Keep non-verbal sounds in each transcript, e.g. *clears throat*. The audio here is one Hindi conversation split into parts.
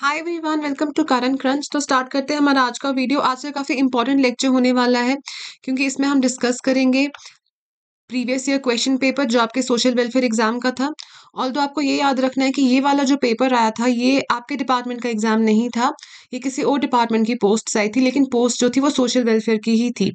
Hi everyone welcome to current crunch तो स्टार्ट करते हैं हमारा आज का वीडियो आज से काफ़ी इंपॉर्टेंट लेक्चर होने वाला है क्योंकि इसमें हम डिस्कस करेंगे प्रीवियस ईयर क्वेश्चन पेपर जो आपके सोशल वेलफेयर एग्जाम का था ऑल तो आपको ये याद रखना है कि ये वाला जो पेपर आया था ये आपके डिपार्टमेंट का एग्जाम नहीं था ये किसी और डिपार्टमेंट की पोस्ट आई थी लेकिन पोस्ट जो थी वो सोशल वेलफेयर की ही थी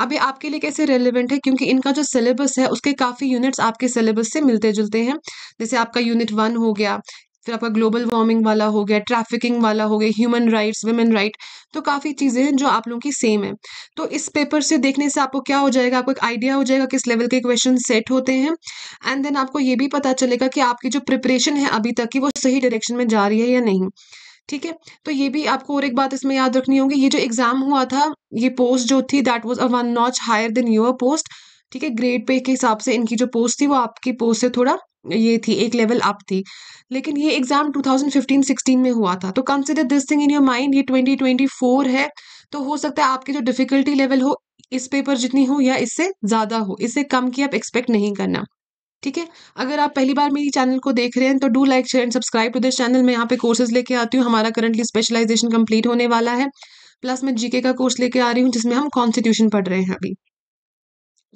अब ये आपके लिए कैसे रेलिवेंट है क्योंकि इनका जो सिलेबस है उसके काफ़ी यूनिट्स आपके सिलेबस से मिलते जुलते हैं जैसे आपका यूनिट वन हो गया फिर आपका ग्लोबल वार्मिंग वाला हो गया ट्रैफिकिंग वाला हो गया ह्यूमन राइट्स वुमेन राइट तो काफ़ी चीज़ें हैं जो आप लोगों की सेम है तो इस पेपर से देखने से आपको क्या हो जाएगा आपको एक आइडिया हो जाएगा किस लेवल के क्वेश्चन सेट होते हैं एंड देन आपको ये भी पता चलेगा कि आपकी जो प्रिपरेशन है अभी तक की वो सही डायरेक्शन में जा रही है या नहीं ठीक है तो ये भी आपको और एक बात इसमें याद रखनी होगी ये जो एग्जाम हुआ था ये पोस्ट जो थी that was a one notch higher than your post ठीक है ग्रेड पे के हिसाब से इनकी जो पोस्ट थी वो आपकी पोस्ट से थोड़ा ये थी एक लेवल अप थी लेकिन ये एग्ज़ाम 2015-16 में हुआ था तो consider this thing in your mind ये 2024 है तो हो सकता है आपकी जो डिफ़िकल्टी लेवल हो इस पेपर जितनी हो या इससे ज़्यादा हो इससे कम की आप एक्सपेक्ट नहीं करना ठीक है अगर आप पहली बार मेरी चैनल को देख रहे हैं तो do like share and subscribe to this channel मैं यहाँ पे कोर्सेज लेके आती हूँ हमारा करंटली स्पेशलाइजेशन कंप्लीट होने वाला है प्लस मैं जीके का कोर्स लेके आ रही हूँ जिसमें हम कॉन्स्टिट्यूशन पढ़ रहे हैं अभी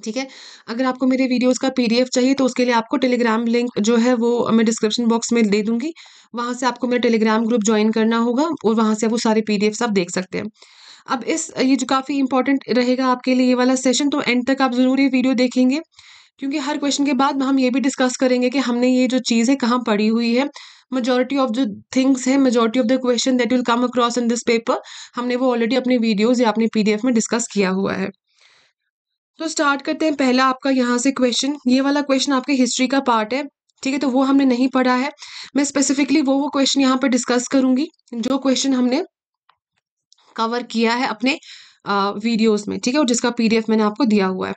ठीक है अगर आपको मेरे वीडियोस का पीडीएफ चाहिए तो उसके लिए आपको टेलीग्राम लिंक जो है वो मैं डिस्क्रिप्शन बॉक्स में दे दूंगी वहाँ से आपको मेरा टेलीग्राम ग्रुप ज्वाइन करना होगा और वहाँ से वो सारे पी आप देख सकते हैं अब इस ये जो काफ़ी इंपॉर्टेंट रहेगा आपके लिए ये वाला सेशन तो एंड तक आप ज़रूर ये वीडियो देखेंगे क्योंकि हर क्वेश्चन के बाद हम ये भी डिस्कस करेंगे कि हमने ये जो चीज़ है कहाँ पड़ी हुई है मेजोरिटी ऑफ जो थिंग्स है majority of the question that will come across in this paper हमने वो ऑलरेडी अपने वीडियोज़ या अपने पीडीएफ में डिस्कस किया हुआ है तो स्टार्ट करते हैं पहला आपका यहाँ से क्वेश्चन ये वाला क्वेश्चन आपके हिस्ट्री का पार्ट है ठीक है तो वो हमने नहीं पढ़ा है मैं स्पेसिफिकली वो वो क्वेश्चन यहाँ पर डिस्कस करूंगी जो क्वेश्चन हमने कवर किया है अपने वीडियोस में ठीक है और जिसका पीडीएफ मैंने आपको दिया हुआ है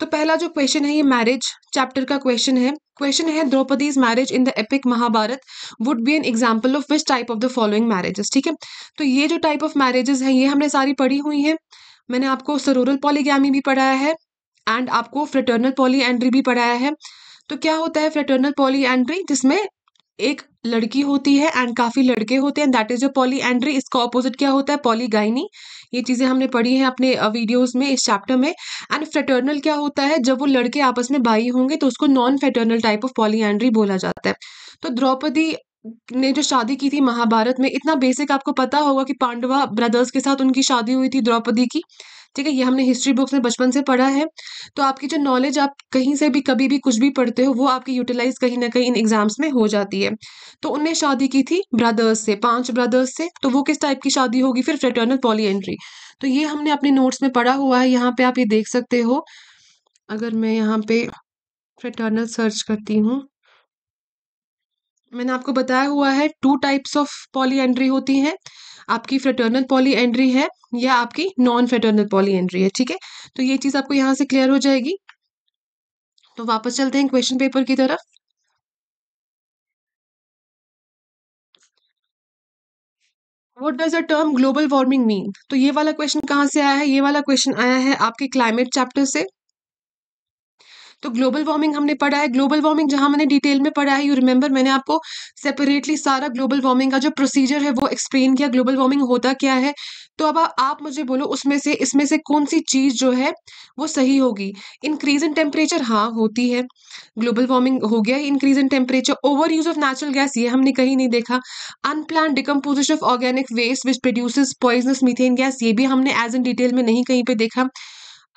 तो पहला जो क्वेश्चन है ये मैरिज चैप्टर का क्वेश्चन है क्वेश्चन है Draupadi's marriage in the epic Mahabharata would be an example of which type of the following marriages ठीक है तो ये जो टाइप ऑफ मैरिजेस हैं ये हमने सारी पढ़ी हुई हैं मैंने आपको सरोरल पॉलीगैमी भी पढ़ाया है एंड आपको फ्रेटर्नल पॉली एंड्री भी पढ़ाया है तो क्या होता है फ्रेटर्नल पॉली एंड्री जिसमें एक लड़की होती है एंड काफ़ी लड़के होते हैं दैट इज जो पॉली एंड्री इसका ऑपोजिट क्या होता है पॉलीगाइनी ये चीज़ें हमने पढ़ी हैं अपने वीडियोस में इस चैप्टर में एंड फ्रेटर्नल क्या होता है जब वो लड़के आपस में भाई होंगे तो उसको non fraternal type of polyandry बोला जाता है तो द्रौपदी ने जो शादी की थी महाभारत में इतना बेसिक आपको पता होगा कि पांडवा ब्रदर्स के साथ उनकी शादी हुई थी द्रौपदी की ठीक है ये हमने हिस्ट्री बुक्स में बचपन से पढ़ा है तो आपकी जो नॉलेज आप कहीं से भी कभी भी कुछ भी पढ़ते हो वो आपकी यूटिलाइज कहीं ना कहीं इन एग्जाम्स में हो जाती है तो उनने शादी की थी ब्रदर्स से पांच ब्रदर्स से तो वो किस टाइप की शादी होगी फिर फ्रेटर्नल पॉली एंट्री तो ये हमने अपने नोट्स में पढ़ा हुआ है यहाँ पे आप ये देख सकते हो अगर मैं यहाँ पे फ्रेटर्नल सर्च करती हूँ मैंने आपको बताया हुआ है two types of polyandry होती है आपकी फ्रेटर्नल पॉली एंट्री है या आपकी नॉन फ्रेटर्नल पॉली एंट्री है ठीक है तो ये चीज़ आपको यहाँ से क्लियर हो जाएगी तो वापस चलते हैं क्वेश्चन पेपर की तरफ what does a term global warming mean तो ये वाला क्वेश्चन कहाँ से आया है ये वाला क्वेश्चन आया है आपके क्लाइमेट चैप्टर से तो ग्लोबल वार्मिंग हमने पढ़ा है ग्लोबल वार्मिंग जहां मैंने डिटेल में पढ़ा है यू रिमेंबर मैंने आपको सेपरेटली सारा ग्लोबल वार्मिंग का जो प्रोसीजर है वो एक्सप्लेन किया ग्लोबल वार्मिंग होता क्या है तो अब आप मुझे बोलो उसमें से इसमें से कौन सी चीज़ जो है वो सही होगी इंक्रीज इन टेम्परेचर हाँ होती है ग्लोबल वार्मिंग हो गया increase in temperature over use of natural gas ये हमने कहीं नहीं देखा unplanned decomposition of organic waste which produce poisonous methane gas ये भी हमने एज इन डिटेल में नहीं कहीं पर देखा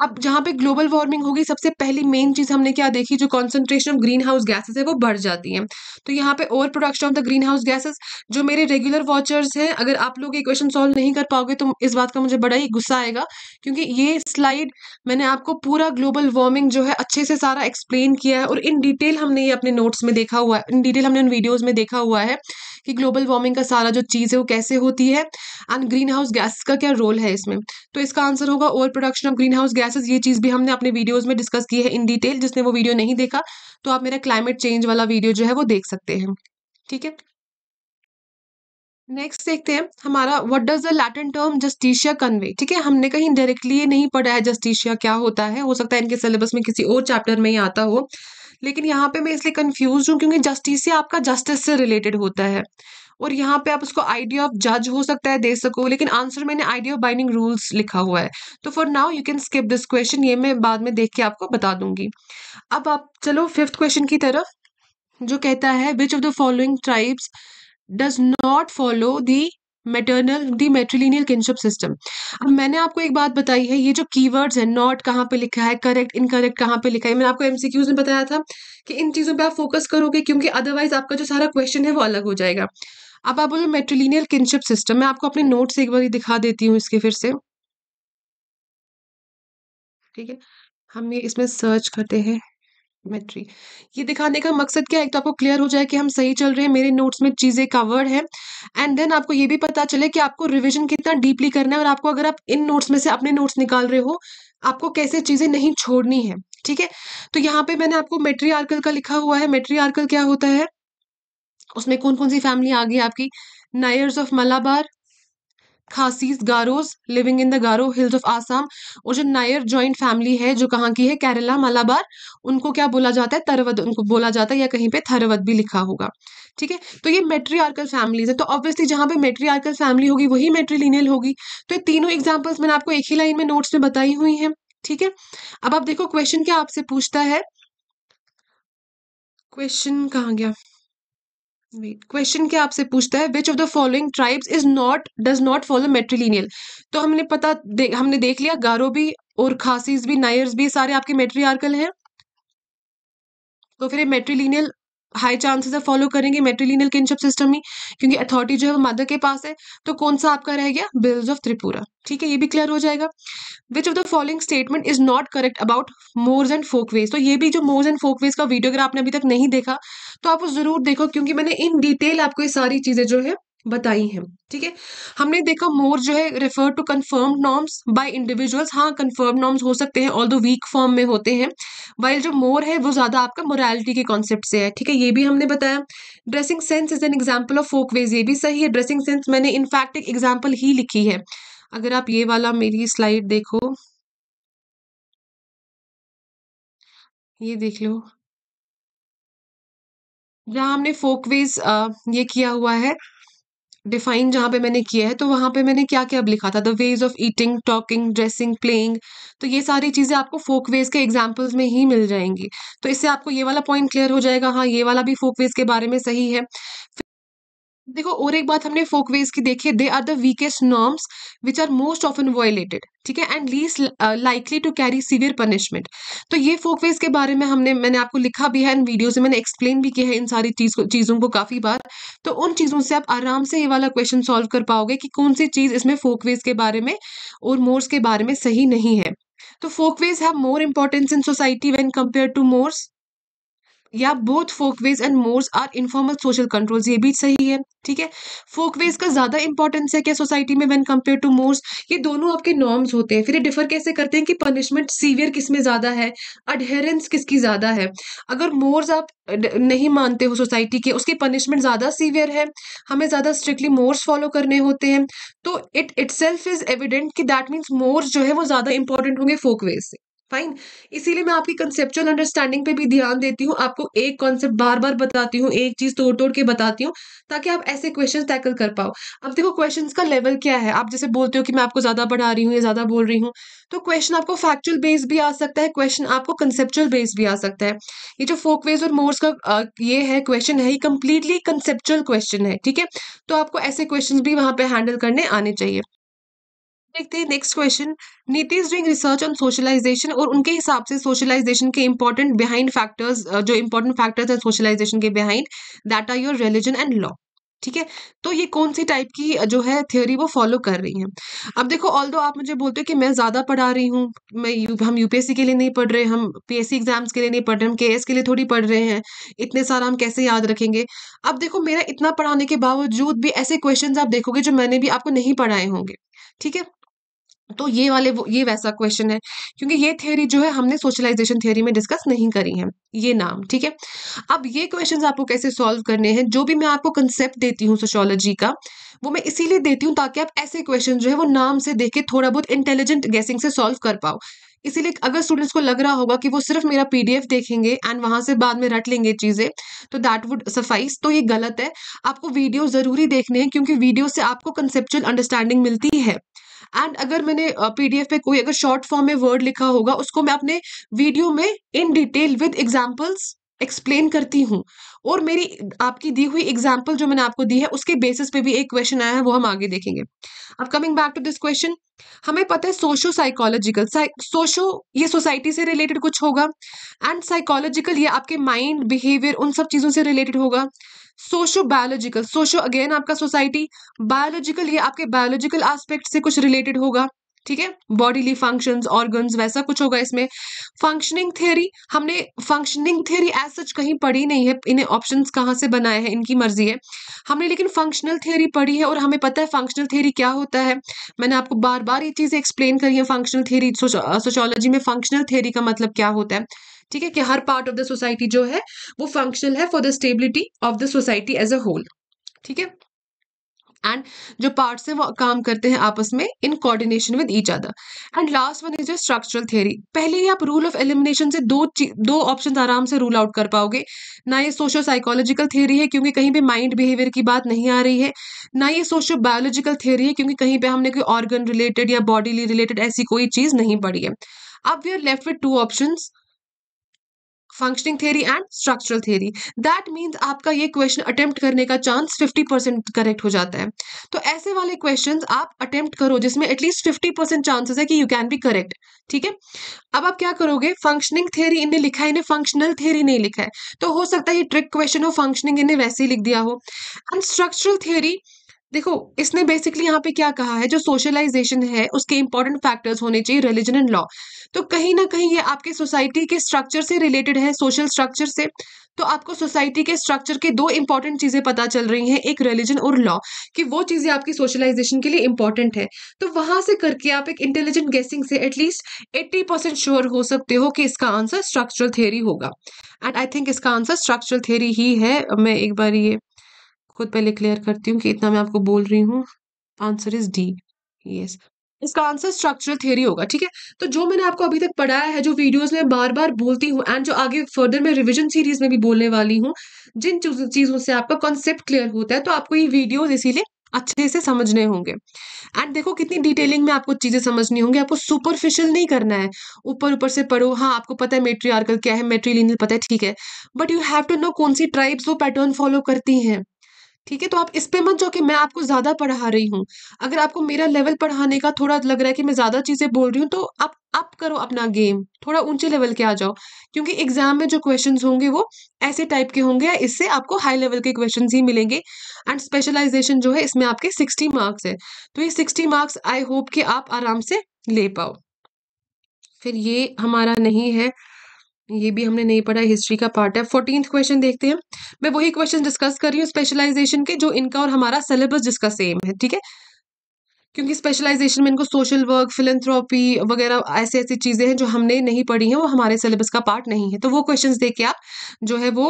अब जहाँ पे ग्लोबल वार्मिंग होगी सबसे पहली मेन चीज़ हमने क्या देखी जो concentration of greenhouse gases है वो बढ़ जाती है तो यहाँ पे overproduction of the greenhouse gases जो मेरे रेगुलर वॉचर्स हैं अगर आप लोग ये क्वेश्चन सॉल्व नहीं कर पाओगे तो इस बात का मुझे बड़ा ही गुस्सा आएगा क्योंकि ये स्लाइड मैंने आपको पूरा ग्लोबल वार्मिंग जो है अच्छे से सारा एक्सप्लेन किया है और इन डिटेल हमने ये अपने नोट्स में देखा हुआ है इन डिटेल हमने उन वीडियोज़ में देखा हुआ है कि ग्लोबल वार्मिंग का सारा जो चीज़ है वो कैसे होती है एंड ग्रीन हाउस गैस का क्या रोल है इसमें तो इसका आंसर होगा overproduction of greenhouse gases ये चीज़ भी हमने अपने वीडियोज़ में डिस्कस की है इन डिटेल जिसने वो वीडियो नहीं देखा तो आप मेरा क्लाइमेट चेंज वाला वीडियो जो है वो देख सकते हैं ठीक है नेक्स्ट देखते हैं हमारा what does the Latin term जस्टिशिया कन्वे ठीक है हमने कहीं डायरेक्टली ये नहीं पढ़ा है जस्टिशिया क्या होता है हो सकता है इनके सिलेबस में किसी और चैप्टर में ही आता हो लेकिन यहाँ पे मैं इसलिए कन्फ्यूज हूँ क्योंकि जस्टिस ही आपका जस्टिस से रिलेटेड होता है और यहाँ पे आप उसको आइडिया ऑफ जज हो सकता है दे सको लेकिन आंसर मैंने आइडिया ऑफ बाइंडिंग रूल्स लिखा हुआ है तो for now you can skip this question ये मैं बाद में देख के आपको बता दूंगी अब आप चलो फिफ्थ क्वेश्चन की तरफ जो कहता है which of the following tribes does not follow the maternal the matrilineal kinship system अब मैंने आपको एक बात बताई है ये जो कीवर्ड्स है नॉट कहाँ पे लिखा है करेक्ट इनकरेक्ट कहाँ पे लिखा है मैंने आपको एमसीक्यूज में बताया था कि इन चीज़ों पे आप फोकस करोगे क्योंकि अदरवाइज आपका जो सारा क्वेश्चन है वो अलग हो जाएगा अब आप बोलो मेट्रिलिनियल किनशिप सिस्टम मैं आपको अपने नोट्स एक बार दिखा देती हूँ इसके फिर से ठीक है हम ये इसमें सर्च करते हैं मेट्री ये दिखाने का मकसद क्या है तो आपको क्लियर हो जाए कि हम सही चल रहे हैं मेरे नोट्स में चीज़ें कवर्ड है एंड देन आपको ये भी पता चले कि आपको रिविजन कितना डीपली करना है और आपको अगर आप इन नोट्स में से अपने नोट्स निकाल रहे हो आपको कैसे चीज़ें नहीं छोड़नी है ठीक है तो यहाँ पे मैंने आपको मेट्री आर्कल का लिखा हुआ है मेट्री आर्कल क्या होता है उसमें कौन कौन सी फैमिली आ गई आपकी Nairs of Malabar Khasis Garos living in the Garo hills of Assam और जो नायर जॉइंट फैमिली है जो कहाँ की है केरला मालाबार उनको क्या बोला जाता है तरवद उनको बोला जाता है या कहीं पे थरवद भी लिखा होगा ठीक है तो ये मेट्रियार्कल फैमिलीज है तो ऑब्वियसली जहाँ पे मेट्रियार्कल फैमिली होगी वही मेट्रीलिनियल होगी तो ये तीनों एग्जाम्पल्स मैंने आपको एक ही लाइन में नोट्स में बताई हुई हैं ठीक है अब आप देखो क्वेश्चन क्या आपसे पूछता है क्वेश्चन कहाँ गया क्वेश्चन क्या आपसे पूछता है which of the following tribes is not does not follow matrilineal तो हमने पता दे, हमने देख लिया गारो भी और खासीज भी नायर्स भी सारे आपके मेट्रीआर्कल हैं तो फिर ये मेट्रीलिनियल हाई चांसेस है फॉलो करेंगे मेट्रिलिनियल किनशिप सिस्टम ही क्योंकि अथॉरिटी जो है वो मदर के पास है तो कौन सा आपका रह गया बिल्स ऑफ त्रिपुरा ठीक है ये भी क्लियर हो जाएगा which of the following statement is not correct about mores and folkways तो ये भी जो मोर्स एंड फोकवेज का वीडियो अगर आपने अभी तक नहीं देखा तो आप जरूर देखो क्योंकि मैंने इन डिटेल आपको ये सारी चीज़ें जो है बताई हैं ठीक है हमने देखा मोर जो है refer to conform norms by individuals हाँ कंफर्म नॉर्म्स हो सकते हैं ऑल दो वीक फॉर्म में होते हैं वाइल जो मोर है वो ज़्यादा आपका मोरालिटी के कॉन्सेप्ट से है ठीक है ये भी हमने बताया dressing sense is an example of folkways ये भी सही है ड्रेसिंग सेंस मैंने इनफैक्ट एक एग्जाम्पल ही लिखी है अगर आप ये वाला मेरी स्लाइड देखो ये देख लो जहाँ हमने फोकवेज ये किया हुआ है डिफाइन जहाँ पे मैंने किया है तो वहाँ पे मैंने क्या क्या अब लिखा था the ways of eating talking dressing playing तो ये सारी चीज़ें आपको फोक वेज के एग्जाम्पल्स में ही मिल जाएंगी तो इससे आपको ये वाला पॉइंट क्लियर हो जाएगा हाँ ये वाला भी फोक वेज के बारे में सही है देखो और एक बात हमने फोकवेज की देखी they are the weakest norms which are most often violated ठीक है and least likely to carry severe punishment तो ये फोकवेज के बारे में हमने मैंने आपको लिखा भी है इन वीडियोज में मैंने एक्सप्लेन भी किया है इन सारी चीज को चीज़ों को काफ़ी बार तो उन चीज़ों से आप आराम से ये वाला क्वेश्चन सॉल्व कर पाओगे कि कौन सी चीज़ इसमें फोकवेज के बारे में और मोर्स के बारे में सही नहीं है तो folkways have more importance in society when compare to mores या both folkways and mores are informal social controls ये भी सही है ठीक है फोकवेज का ज़्यादा इंपॉर्टेंस है क्या सोसाइटी में व्हेन कंपेयर टू मोर्स ये दोनों आपके नॉर्म्स होते हैं फिर ये डिफर कैसे करते हैं कि पनिशमेंट सीवियर किस में ज़्यादा है अडहेरेंस किसकी ज़्यादा है अगर मोर्स आप नहीं मानते हो सोसाइटी के उसकी पनिशमेंट ज़्यादा सीवियर है हमें ज़्यादा स्ट्रिक्टली मोर्स फॉलो करने होते हैं तो it itself is evident कि दैट मीन्स मोर्स जो है वो ज़्यादा इंपॉर्टेंट होंगे फोकवेज से फाइन इसीलिए मैं आपकी कंसेप्चुअल अंडरस्टैंडिंग पे भी ध्यान देती हूँ आपको एक कॉन्सेप्ट बार बार बताती हूँ एक चीज तोड़ तोड़ के बताती हूँ ताकि आप ऐसे क्वेश्चन टैकल कर पाओ अब देखो क्वेश्चन का लेवल क्या है आप जैसे बोलते हो कि मैं आपको ज्यादा पढ़ा रही हूँ या ज्यादा बोल रही हूँ तो क्वेश्चन आपको फैक्चुअल बेस भी आ सकता है क्वेश्चन आपको कंसेप्चुअल बेस भी आ सकता है ये जो फोकवेज और मोर्स का ये है क्वेश्चन है ये कंप्लीटली कंसेप्चुअल क्वेश्चन है ठीक है तो आपको ऐसे क्वेश्चन भी वहां पर हैंडल करने आने चाहिए देखते हैं next question Niti is doing research on socialization और उनके हिसाब से सोशलाइजेशन के इंपॉर्टेंट बिहाइंड फैक्टर्स जो इंपॉर्टेंट फैक्टर्स हैं सोशलाइजेशन के behind that are your religion and law ठीक है तो ये कौन सी टाइप की जो है थ्योरी वो फॉलो कर रही हैं अब देखो ऑल दो आप मुझे बोलते हो कि मैं ज़्यादा पढ़ा रही हूँ मैं यू हम यूपीएससी के लिए नहीं पढ़ रहे हम पीएससी एग्जाम्स के लिए नहीं पढ़ रहे हम के के लिए थोड़ी पढ़ रहे हैं इतने सारा हम कैसे याद रखेंगे अब देखो मेरा इतना पढ़ाने के बावजूद भी ऐसे क्वेश्चन आप देखोगे जो मैंने भी आपको नहीं पढ़ाए होंगे ठीक है तो ये वाले वो ये वैसा क्वेश्चन है क्योंकि ये थ्योरी जो है हमने सोशलाइजेशन थ्योरी में डिस्कस नहीं करी है ये नाम ठीक है अब ये क्वेश्चंस आपको कैसे सॉल्व करने हैं जो भी मैं आपको कंसेप्ट देती हूँ सोशोलॉजी का वो मैं इसीलिए देती हूँ ताकि आप ऐसे क्वेश्चन जो है वो नाम से देख के थोड़ा बहुत इंटेलिजेंट गैसिंग से सॉल्व कर पाओ इसीलिए अगर स्टूडेंट्स को लग रहा होगा कि वो सिर्फ मेरा पीडीएफ देखेंगे एंड वहां से बाद में रट लेंगे चीजें तो दैट वुड सफाइस तो ये गलत है आपको वीडियो जरूरी देखने हैं क्योंकि वीडियो से आपको कंसेप्चुअल अंडरस्टैंडिंग मिलती है एंड अगर मैंने पीडीएफ पे कोई अगर शॉर्ट फॉर्म में वर्ड लिखा होगा उसको मैं अपने वीडियो में in detail with examples explain करती हूँ और मेरी आपकी दी हुई एग्जाम्पल जो मैंने आपको दी है उसके बेसिस पे भी एक क्वेश्चन आया है वो हम आगे देखेंगे अब coming back to this question हमें पता है सोशो साइकोलॉजिकल सोशो ये सोसाइटी से रिलेटेड कुछ होगा एंड साइकोलॉजिकल ये आपके माइंड बिहेवियर उन सब चीज़ों से रिलेटेड होगा सोशो बायोलॉजिकल सोशो अगेन आपका सोसाइटी बायोलॉजिकल ये आपके बायोलॉजिकल एस्पेक्ट से कुछ रिलेटेड होगा ठीक है बॉडीली फंक्शंस ऑर्गन्स वैसा कुछ होगा इसमें फंक्शनिंग थ्योरी हमने फंक्शनिंग थ्योरी एज सच कहीं पढ़ी नहीं है इन्हें ऑप्शंस कहाँ से बनाए हैं इनकी मर्जी है हमने लेकिन फंक्शनल थ्योरी पढ़ी है और हमें पता है फंक्शनल थ्योरी क्या होता है मैंने आपको बार बार ये चीज़ें एक्सप्लेन करी है फंक्शनल थ्योरी सोशोलॉजी में फंक्शनल थ्योरी का मतलब क्या होता है ठीक है कि हर पार्ट ऑफ द सोसाइटी जो है वो फंक्शनल है for the stability of the society as a whole ठीक है एंड जो पार्ट्स हैं वो काम करते हैं आपस में in coordination with each other and last one is your structural theory पहले ही आप रूल ऑफ एलिमिनेशन से दो दो ऑप्शन आराम से रूल आउट कर पाओगे ना ये सोशो साइकोलॉजिकल थ्योरी है क्योंकि कहीं पे माइंड बिहेवियर की बात नहीं आ रही है ना ये सोशो बायोलॉजिकल थ्योरी है क्योंकि कहीं पे हमने कोई ऑर्गन रिलेटेड या बॉडीली रिलेटेड ऐसी कोई चीज़ नहीं पढ़ी है अब we are left with two options functioning theory and structural theory that means आपका ये क्वेश्चन अटेम्प्ट करने का चांस 50 परसेंट करेक्ट हो जाता है तो ऐसे वाले क्वेश्चन आप अटेम्प्ट करो जिसमें एटलीस्ट 50 परसेंट चांसेस है कि यू कैन बी करेक्ट ठीक है अब आप क्या करोगे फंक्शनिंग थ्योरी इन्हें लिखा है इन्हें फंक्शनल थ्योरी नहीं लिखा है तो हो सकता है ये ट्रिक क्वेश्चन हो फंक्शनिंग इन्हें वैसे ही लिख दिया हो एंड स्ट्रक्चरल थ्योरी देखो इसने बेसिकली यहाँ पे क्या कहा है जो सोशलाइजेशन है उसके इंपॉर्टेंट फैक्टर्स होने चाहिए रिलीजन एंड लॉ तो कहीं ना कहीं ये आपके सोसाइटी के स्ट्रक्चर से रिलेटेड है सोशल स्ट्रक्चर से तो आपको सोसाइटी के स्ट्रक्चर के दो इंपॉर्टेंट चीज़ें पता चल रही हैं एक रिलीजन और लॉ कि वो चीज़ें आपकी सोशलाइजेशन के लिए इंपॉर्टेंट है तो वहां से करके आप एक इंटेलिजेंट गेसिंग से एटलीस्ट एट्टी परसेंट श्योर हो सकते हो कि इसका आंसर स्ट्रक्चरल थ्योरी होगा एंड आई थिंक इसका आंसर स्ट्रक्चरल थ्योरी ही है मैं एक बार ये खुद पहले क्लियर करती हूँ कि इतना मैं आपको बोल रही हूँ आंसर इज़ डी यस इसका आंसर स्ट्रक्चरल थ्योरी होगा ठीक है तो जो मैंने आपको अभी तक पढ़ाया है जो वीडियोस में बार बार बोलती हूँ एंड जो आगे फर्दर में रिवीजन सीरीज में भी बोलने वाली हूँ जिन चीज़ों से आपका कॉन्सेप्ट क्लियर होता है तो आपको ये वीडियोज इसीलिए अच्छे से समझने होंगे एंड देखो कितनी डिटेलिंग में आपको चीज़ें समझनी होंगी आपको सुपरफिशियल नहीं करना है ऊपर ऊपर से पढ़ो हाँ आपको पता है मेट्री क्या है मेट्री पता है ठीक है but you have to know कौन सी ट्राइब्स वो पैटर्न फॉलो करती हैं ठीक है तो आप इस पे मत जो कि मैं आपको ज़्यादा पढ़ा रही हूँ अगर आपको मेरा लेवल पढ़ाने का थोड़ा लग रहा है कि मैं ज़्यादा चीज़ें बोल रही हूँ तो आप अप करो अपना गेम थोड़ा ऊंचे लेवल के आ जाओ क्योंकि एग्जाम में जो क्वेश्चन होंगे वो ऐसे टाइप के होंगे इससे आपको हाई लेवल के क्वेश्चन ही मिलेंगे एंड स्पेशलाइजेशन जो है इसमें आपके सिक्सटी मार्क्स है तो ये सिक्सटी मार्क्स आई होप कि आप आराम से ले पाओ फिर ये हमारा नहीं है ये भी हमने नहीं पढ़ा हिस्ट्री का पार्ट है फोर्टीन क्वेश्चन देखते हैं मैं वही क्वेश्चन डिस्कस कर रही हूँ स्पेशलाइजेशन के जो इनका और हमारा सिलेबस जिसका सेम है ठीक है क्योंकि स्पेशलाइजेशन में इनको सोशल वर्क फिलेंथ्रोपी वगैरह ऐसी ऐसी चीज़ें हैं जो हमने नहीं पढ़ी हैं वो हमारे सिलेबस का पार्ट नहीं है तो वो क्वेश्चंस देख के आप जो है वो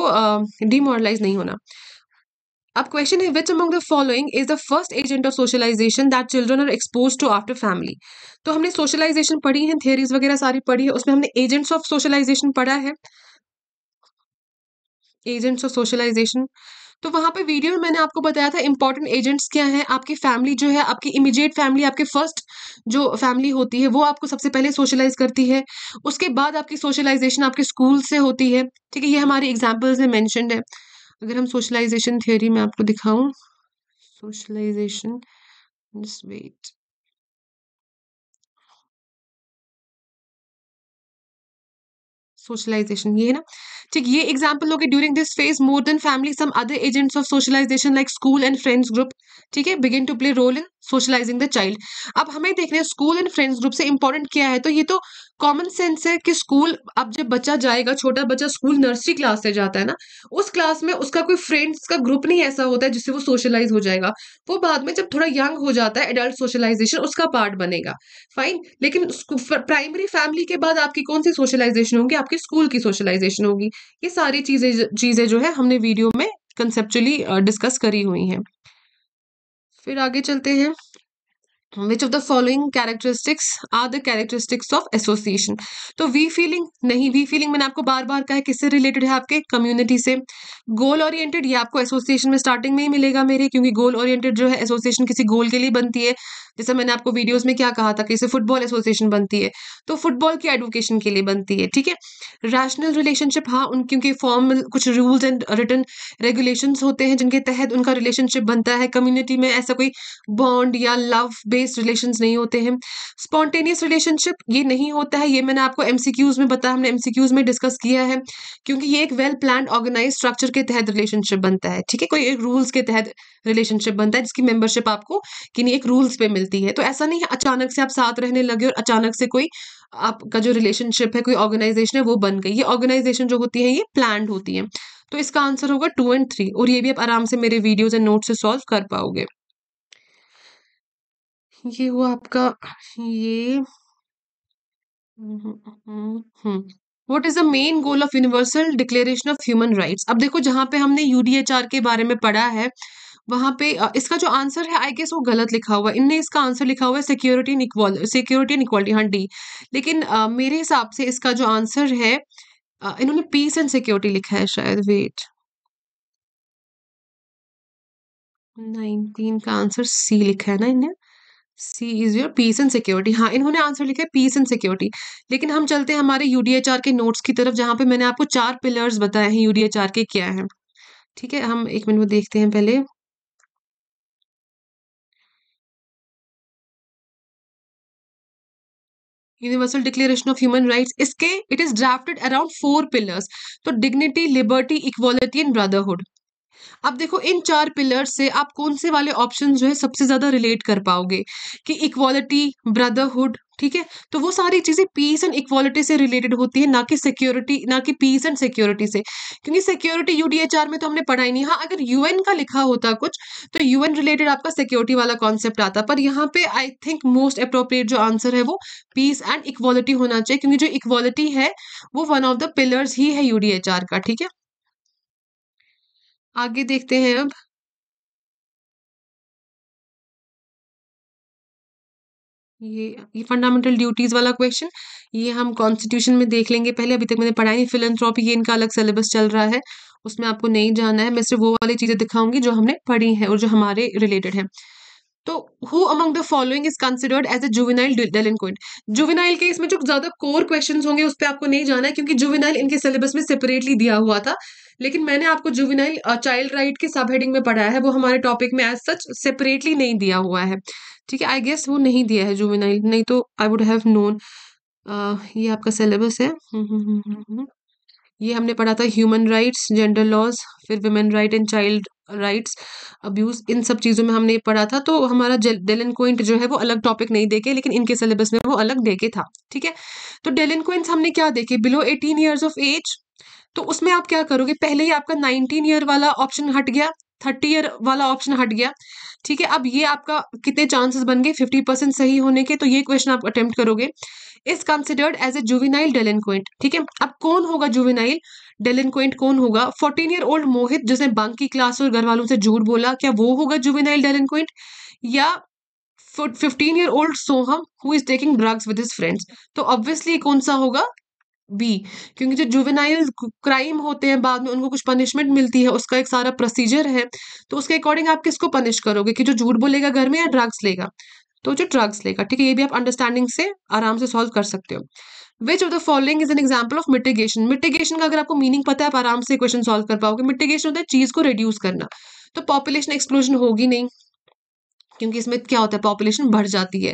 डिमोरलाइज नहीं होना अब क्वेश्चन है which among the following is the first agent of socialization that children are expose to after family तो हमने सोशलाइजेशन पढ़ी है थियरीज वगैरह सारी पढ़ी है उसमें हमने एजेंट्स ऑफ सोशलाइजेशन पढ़ा है एजेंट्स ऑफ सोशलाइजेशन तो वहां पे वीडियो में मैंने आपको बताया था इंपॉर्टेंट एजेंट्स क्या हैं आपकी फैमिली जो है आपकी इमीडिएट फैमिली आपके फर्स्ट जो फैमिली होती है वो आपको सबसे पहले सोशलाइज करती है उसके बाद आपकी सोशलाइजेशन आपके स्कूल से होती है ठीक है ये हमारी एग्जाम्पल्स में मैंशनड है अगर हम सोशलाइजेशन थियोरी में आपको दिखाऊं सोशलाइजेशन वेट सोशलाइजेशन ये है ना ठीक ये एग्जाम्पल गए during this phase more than family some other agents of socialization like school and friends group ठीक है begin to play role in socializing the child अब हमें देखना स्कूल एंड फ्रेंड्स ग्रुप से इंपॉर्टेंट क्या है तो ये तो कॉमन सेंस है कि स्कूल अब जब बच्चा जाएगा छोटा बच्चा स्कूल नर्सरी क्लास से जाता है ना उस क्लास में उसका कोई फ्रेंड्स का ग्रुप नहीं ऐसा होता है जिससे वो सोशलाइज हो जाएगा वो बाद में जब थोड़ा यंग हो जाता है एडल्ट सोशलाइजेशन उसका पार्ट बनेगा फाइन लेकिन प्राइमरी फैमिली के बाद आपकी कौन सी सोशलाइजेशन होगी आपकी स्कूल की सोशलाइजेशन होगी ये सारी चीजें चीजें जो है हमने वीडियो में कंसेप्चुअली डिस्कस करी हुई हैं फिर आगे चलते हैं which of the following characteristics are the characteristics of association तो वी फीलिंग नहीं वी फीलिंग मैंने आपको बार बार कहा किससे रिलेटेड है आपके कम्युनिटी से गोल ओरिएंटेड ये आपको एसोसिएशन में स्टार्टिंग में ही मिलेगा मेरे क्योंकि गोल ओरिएंटेड जो है एसोसिएशन किसी गोल के लिए बनती है जैसे मैंने आपको वीडियोज में क्या कहा था कि इसे फुटबॉल एसोसिएशन बनती है तो फुटबॉल की एडवोकेशन के लिए बनती है ठीक है रैशनल रिलेशनशिप हाँ उन क्योंकि फॉर्मल कुछ रूल्स एंड रिटर्न रेगुलेशन होते हैं जिनके तहत उनका रिलेशनशिप बनता है कम्युनिटी में ऐसा कोई बॉन्ड या लव बे बेस्ड रिलेशन नहीं होते हैं स्पॉन्टेनियस रिलेशनशिप ये नहीं होता है ये मैंने आपको एमसीक्यूज में बताया हमने एमसीक्यूज में डिस्कस किया है क्योंकि ये एक वेल प्लान ऑर्गेनाइज स्ट्रक्चर के तहत रिलेशनशिप बनता है ठीक है कोई एक रूल्स के तहत रिलेशनशिप बनता है जिसकी मेंबरशिप आपको कि नहीं एक रूल्स पे मिलती है तो ऐसा नहीं है अचानक से आप साथ रहने लगे और अचानक से कोई आपका जो रिलेशनशिप है कोई ऑर्गेनाइजेशन है वो बन गई ये ऑर्गेनाइजेशन जो होती है ये प्लान होती है तो इसका आंसर होगा टू एंड थ्री और ये भी आप आराम से मेरे वीडियोज एंड नोट से सॉल्व कर पाओगे ये हुआ आपका ये what is the main goal of Universal Declaration of human rights अब देखो जहां पे हमने यूडीएचआर के बारे में पढ़ा है वहां पे इसका जो आंसर है आई गेस वो गलत लिखा हुआ है इनने इसका आंसर लिखा हुआ है सिक्योरिटी सिक्योरिटी एंड इक्वालिटी हाँ डी लेकिन आ, मेरे हिसाब से इसका जो आंसर है आ, इन्होंने पीस एंड सिक्योरिटी लिखा है शायद वेट नाइनटीन का आंसर सी लिखा है ना इन्हें C is your peace and security हाँ इन्होंने आंसर लिखा है पीस एंड सिक्योरिटी लेकिन हम चलते हैं हमारे यूडीएचआर के नोट्स की तरफ जहां पे मैंने आपको चार पिलर्स बताए हैं यूडीएचआर के क्या है ठीक है हम एक मिनट में देखते हैं पहले Universal Declaration of human Rights इसके it is drafted around four pillars तो dignity liberty equality and brotherhood अब देखो इन चार पिलर्स से आप कौन से वाले ऑप्शन जो है सबसे ज़्यादा रिलेट कर पाओगे कि इक्वालिटी ब्रदरहुड ठीक है तो वो सारी चीज़ें पीस एंड इक्वालिटी से रिलेटेड होती है ना कि सिक्योरिटी ना कि पीस एंड सिक्योरिटी से क्योंकि सिक्योरिटी यूडीएचआर में तो हमने पढ़ा ही नहीं हाँ अगर यूएन का लिखा होता कुछ तो यूएन रिलेटेड आपका सिक्योरिटी वाला कॉन्सेप्ट आता पर यहाँ पे आई थिंक मोस्ट अप्रोप्रिएट जो आंसर है वो पीस एंड इक्वालिटी होना चाहिए क्योंकि जो इक्वालिटी है वो वन ऑफ द पिलर्स ही है यूडीएचआर का ठीक है आगे देखते हैं अब ये ये फंडामेंटल ड्यूटीज वाला क्वेश्चन ये हम कॉन्स्टिट्यूशन में देख लेंगे पहले अभी तक मैंने पढ़ाई नहीं फिलंथ्रॉपी ये इनका अलग सिलेबस चल रहा है उसमें आपको नहीं जाना है मैं सिर्फ वो वाली चीजें दिखाऊंगी जो हमने पढ़ी है और जो हमारे रिलेटेड है तो who among the following is considered as a juvenile delinquent juvenile के इसमें जो ज्यादा कोर क्वेश्चन होंगे उस पर आपको नहीं जाना है क्योंकि जुविनाइल इनके सिलेबस में सेपरेटली दिया हुआ था लेकिन मैंने आपको जुविनाइल चाइल्ड राइट के सब हेडिंग में पढ़ाया है वो हमारे टॉपिक में एज सच सेपरेटली नहीं दिया हुआ है ठीक है आई गेस वो नहीं दिया है जुविनाइल नहीं तो आई वुड हैव नोन ये आपका सिलेबस है हम्म, हम्म, हम्म, ये हमने पढ़ा था ह्यूमन राइट्स जेंडर लॉज फिर women right and child rights abuse इन सब चीज़ों में हमने पढ़ा था तो हमारा डेलिन क्विंट जो है वो अलग टॉपिक नहीं देखे लेकिन इनके सिलेबस में वो अलग देखे था ठीक है तो डेलिन क्विंट्स हमने क्या देखे below eighteen years of age तो उसमें आप क्या करोगे पहले ही आपका नाइनटीन ईयर वाला ऑप्शन हट गया थर्टी ईयर वाला ऑप्शन हट गया ठीक है अब ये आपका कितने चांसेस बन गए फिफ्टी परसेंट सही होने के तो ये क्वेश्चन आप अटेम्प्ट करोगे is considered as a juvenile delinquent ठीक है अब कौन होगा जुविनाइल डेलेनक्वेंट कौन होगा फोर्टीन ईयर ओल्ड मोहित जिसने बंक की क्लास और घर वालों से झूठ बोला क्या वो होगा जुविनाइल डेलेनक्वेंट या fifteen year old Soham who is taking drugs with his friends तो ऑब्वियसली कौन सा होगा बी क्योंकि जो जुवेनाइल क्राइम होते हैं बाद में उनको कुछ पनिशमेंट मिलती है उसका एक सारा प्रोसीजर है तो उसके अकॉर्डिंग आप किसको पनिश करोगे कि जो झूठ बोलेगा घर में या ड्रग्स लेगा तो जो ड्रग्स लेगा ठीक है ये भी आप अंडरस्टैंडिंग से आराम से सॉल्व कर सकते हो which of the following is an example of mitigation mitigation का अगर आपको मीनिंग पता है आप आराम से क्वेश्चन सॉल्व कर पाओगे मिटिगेशन होता है चीज को रिड्यूस करना तो पॉपुलेशन एक्सप्लोजन होगी नहीं क्योंकि इसमें क्या होता है पॉपुलेशन बढ़ जाती है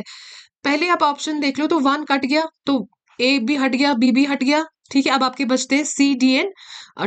पहले आप ऑप्शन देख लो तो वन कट गया तो ए भी हट गया बी भी हट गया ठीक है अब आपके बचते हैं C D and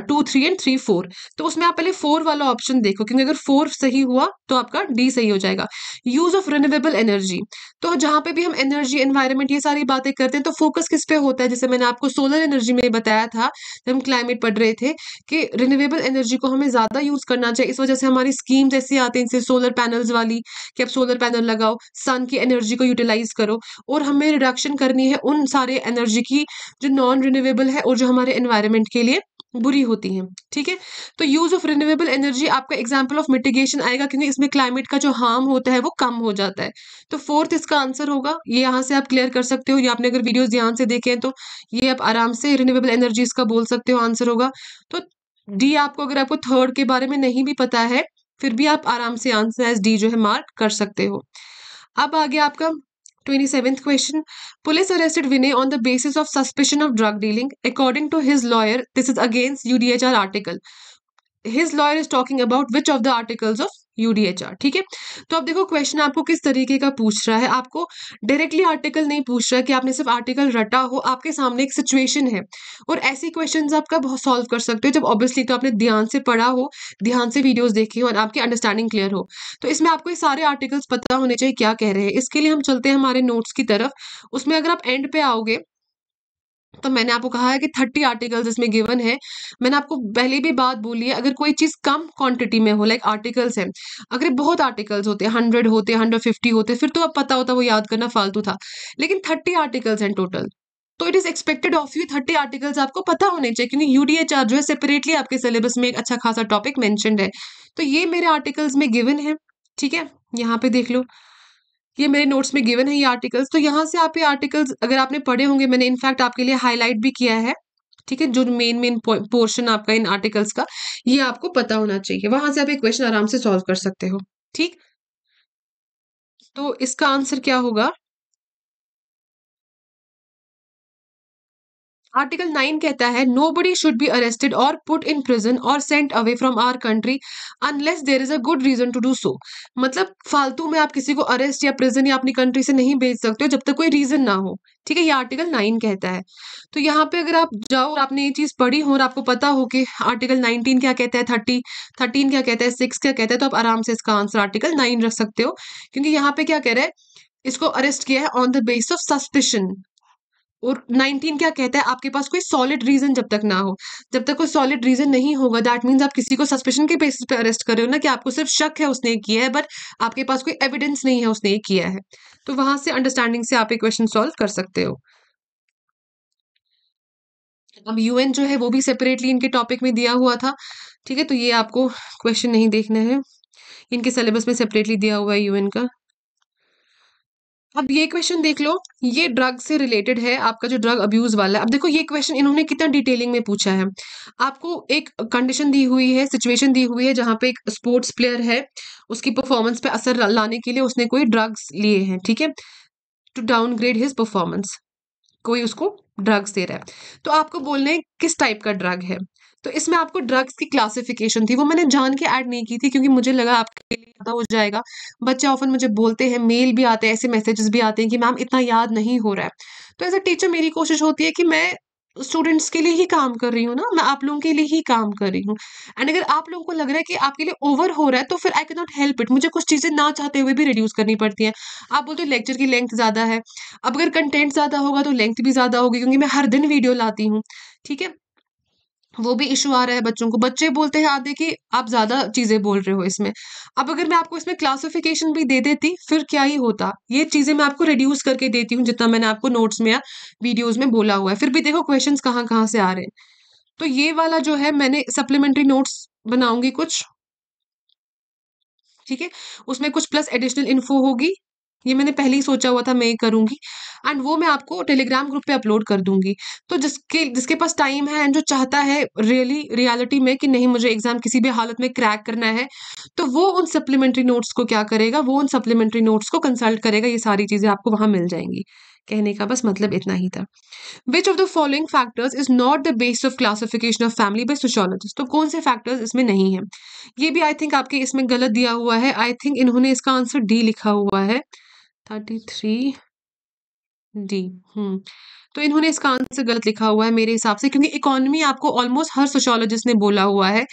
two three and three four तो उसमें आप पहले फोर वाला ऑप्शन देखो क्योंकि अगर फोर सही हुआ तो आपका डी सही हो जाएगा यूज ऑफ रिन्यूएबल एनर्जी तो जहाँ पे भी हम एनर्जी एनवायरमेंट ये सारी बातें करते हैं तो फोकस किस पे होता है जैसे मैंने आपको सोलर एनर्जी में बताया था जब हम क्लाइमेट पढ़ रहे थे कि रिन्यूएबल एनर्जी को हमें ज़्यादा यूज़ करना चाहिए इस वजह से हमारी स्कीम्स ऐसी आते हैं सोलर पैनल्स वाली कि आप सोलर पैनल लगाओ सन की एनर्जी को यूटिलाइज करो और हमें रिडक्शन करनी है उन सारे एनर्जी की जो नॉन रिन्यूएबल है और जो हमारे एनवायरमेंट के लिए बुरी होती हैं ठीक है तो यूज ऑफ रिन्यूएबल एनर्जी आपका एग्जाम्पल ऑफ मिटिगेशन आएगा क्योंकि इसमें क्लाइमेट का जो हार्म होता है वो कम हो जाता है तो फोर्थ इसका आंसर होगा ये यहाँ से आप क्लियर कर सकते हो या आपने अगर वीडियो ध्यान से देखे हैं तो ये आप आराम से रिन्यूएबल एनर्जी इसका बोल सकते हो आंसर होगा तो डी आपको अगर आपको थर्ड के बारे में नहीं भी पता है फिर भी आप आराम से आंसर एज डी जो है मार्क कर सकते हो अब आ गया आपका 27th question Police arrested Vinay on the basis of suspicion of drug dealing. According to his lawyer, this is against UDHR article. His lawyer is talking about which of the articles of UDHR ठीक है तो अब देखो क्वेश्चन आपको किस तरीके का पूछ रहा है आपको डायरेक्टली आर्टिकल नहीं पूछ रहा है कि आपने सिर्फ आर्टिकल रटा हो आपके सामने एक सिचुएशन है और ऐसी क्वेश्चन आप कब सॉल्व कर सकते हो जब ऑब्वियसली तो आपने ध्यान से पढ़ा हो ध्यान से वीडियोज देखे हो और आपकी अंडरस्टैंडिंग क्लियर हो तो इसमें आपको ये सारे आर्टिकल्स पता होने चाहिए क्या कह रहे हैं इसके लिए हम चलते हैं हमारे नोट्स की तरफ उसमें अगर आप एंड पे आओगे तो मैंने आपको कहा है कि थर्टी आर्टिकल्स इसमें गिवन है मैंने आपको पहले भी बात बोली है अगर कोई चीज़ कम क्वांटिटी में हो लाइक आर्टिकल्स हैं अगर बहुत आर्टिकल्स होते हैं हंड्रेड होते हंड्रेड फिफ्टी होते फिर तो अब पता होता वो याद करना फालतू था लेकिन थर्टी आर्टिकल्स हैं टोटल तो it is expected of you thirty articles आपको पता होने चाहिए क्योंकि यूडीएचआर जो है सेपरेटली आपके सिलेबस में एक अच्छा खासा टॉपिक मैंशनड है तो ये मेरे आर्टिकल्स में गिवन है ठीक है यहाँ पे देख लो ये मेरे नोट्स में गिवन है ये आर्टिकल्स तो यहाँ से आप ये आर्टिकल्स अगर आपने पढ़े होंगे मैंने इनफैक्ट आपके लिए हाईलाइट भी किया है ठीक है जो मेन मेन पोर्शन आपका इन आर्टिकल्स का ये आपको पता होना चाहिए वहां से आप एक क्वेश्चन आराम से सॉल्व कर सकते हो ठीक तो इसका आंसर क्या होगा आर्टिकल नाइन कहता है nobody should be arrested और पुट इन प्रिजन और sent away from our country unless there is a good reason to do so मतलब फालतू में आप किसी को अरेस्ट या प्रिजन या अपनी कंट्री से नहीं भेज सकते हो जब तक कोई रीजन ना हो ठीक है ये आर्टिकल नाइन कहता है तो यहाँ पे अगर आप जाओ और आपने ये चीज पढ़ी हो और आपको पता हो कि आर्टिकल नाइनटीन क्या कहता है थर्टी थर्टीन क्या कहता है सिक्स क्या कहता है तो आप आराम से इसका आंसर आर्टिकल नाइन रख सकते हो क्योंकि यहाँ पे क्या कह रहे हैं इसको अरेस्ट किया है on the base of suspicion और नाइनटीन क्या कहता है आपके पास कोई सॉलिड रीजन जब तक ना हो जब तक कोई सॉलिड रीजन नहीं होगा दैट मीन्स आप किसी को सस्पेशन के बेसिस पे अरेस्ट कर रहे हो ना कि आपको सिर्फ शक है उसने किया है बट आपके पास कोई एविडेंस नहीं है उसने किया है तो वहां से अंडरस्टैंडिंग से आप एक क्वेश्चन सॉल्व कर सकते हो अब यूएन जो है वो भी सेपरेटली इनके टॉपिक में दिया हुआ था ठीक है तो ये आपको क्वेश्चन नहीं देखना है इनके सिलेबस में सेपरेटली दिया हुआ है यूएन का अब ये क्वेश्चन देख लो ये ड्रग से रिलेटेड है आपका जो ड्रग अब्यूज वाला है अब देखो ये क्वेश्चन इन्होंने कितना डिटेलिंग में पूछा है आपको एक कंडीशन दी हुई है सिचुएशन दी हुई है जहाँ पे एक स्पोर्ट्स प्लेयर है उसकी परफॉर्मेंस पे असर लाने के लिए उसने कोई ड्रग्स लिए हैं ठीक है टू डाउनग्रेड हिज परफॉर्मेंस कोई उसको ड्रग्स दे रहा है तो आपको बोलना है किस टाइप का ड्रग है तो इसमें आपको ड्रग्स की क्लासिफिकेशन थी वो मैंने जान के ऐड नहीं की थी क्योंकि मुझे लगा आपके लिए ज़्यादा हो जाएगा बच्चे ऑफन मुझे बोलते हैं मेल भी आते हैं ऐसे मैसेजेस भी आते हैं कि मैम इतना याद नहीं हो रहा है तो एज अ टीचर मेरी कोशिश होती है कि मैं स्टूडेंट्स के लिए ही काम कर रही हूँ ना मैं आप लोगों के लिए ही काम कर रही हूँ एंड अगर आप लोगों को लग रहा है कि आपके लिए ओवर हो रहा है तो फिर आई के नॉट हेल्प इट मुझे कुछ चीज़ें ना चाहते हुए भी रिड्यूस करनी पड़ती हैं आप बोलते हो लेक्चर की लेंथ ज़्यादा है अब अगर कंटेंट ज़्यादा होगा तो लेंथ भी ज़्यादा होगी क्योंकि मैं हर दिन वीडियो लाती हूँ ठीक है वो भी इशू आ रहा है बच्चों को बच्चे बोलते हैं आधे कि आप ज़्यादा चीज़ें बोल रहे हो इसमें अब अगर मैं आपको इसमें क्लासिफिकेशन भी दे देती फिर क्या ही होता ये चीज़ें मैं आपको रिड्यूस करके देती हूँ जितना मैंने आपको नोट्स में या वीडियोज़ में बोला हुआ है फिर भी देखो क्वेश्चन कहाँ कहाँ से आ रहे हैं तो ये वाला जो है मैंने सप्लीमेंट्री नोट्स बनाऊंगी कुछ ठीक है उसमें कुछ प्लस एडिशनल इन्फो होगी ये मैंने पहले ही सोचा हुआ था मैं ये करूँगी एंड वो मैं आपको टेलीग्राम ग्रुप पे अपलोड कर दूंगी तो जिसके जिसके पास टाइम है एंड जो चाहता है रियली really, रियलिटी में कि नहीं मुझे एग्जाम किसी भी हालत में क्रैक करना है तो वो उन सप्लीमेंट्री नोट्स को क्या करेगा वो उन सप्लीमेंट्री नोट्स को कंसल्ट करेगा ये सारी चीज़ें आपको वहाँ मिल जाएंगी कहने का बस मतलब इतना ही था which of the following factors is not the base of classification of family by sociologist तो कौन से फैक्टर्स इसमें नहीं है ये भी आई थिंक आपके इसमें गलत दिया हुआ है आई थिंक इन्होंने इसका आंसर डी लिखा हुआ है थर्टी थ्री डी हम्म तो इन्होंने इसका आंसर गलत लिखा हुआ है मेरे हिसाब से क्योंकि इकोनॉमी आपको ऑलमोस्ट हर सोशोलॉजिस्ट ने बोला हुआ है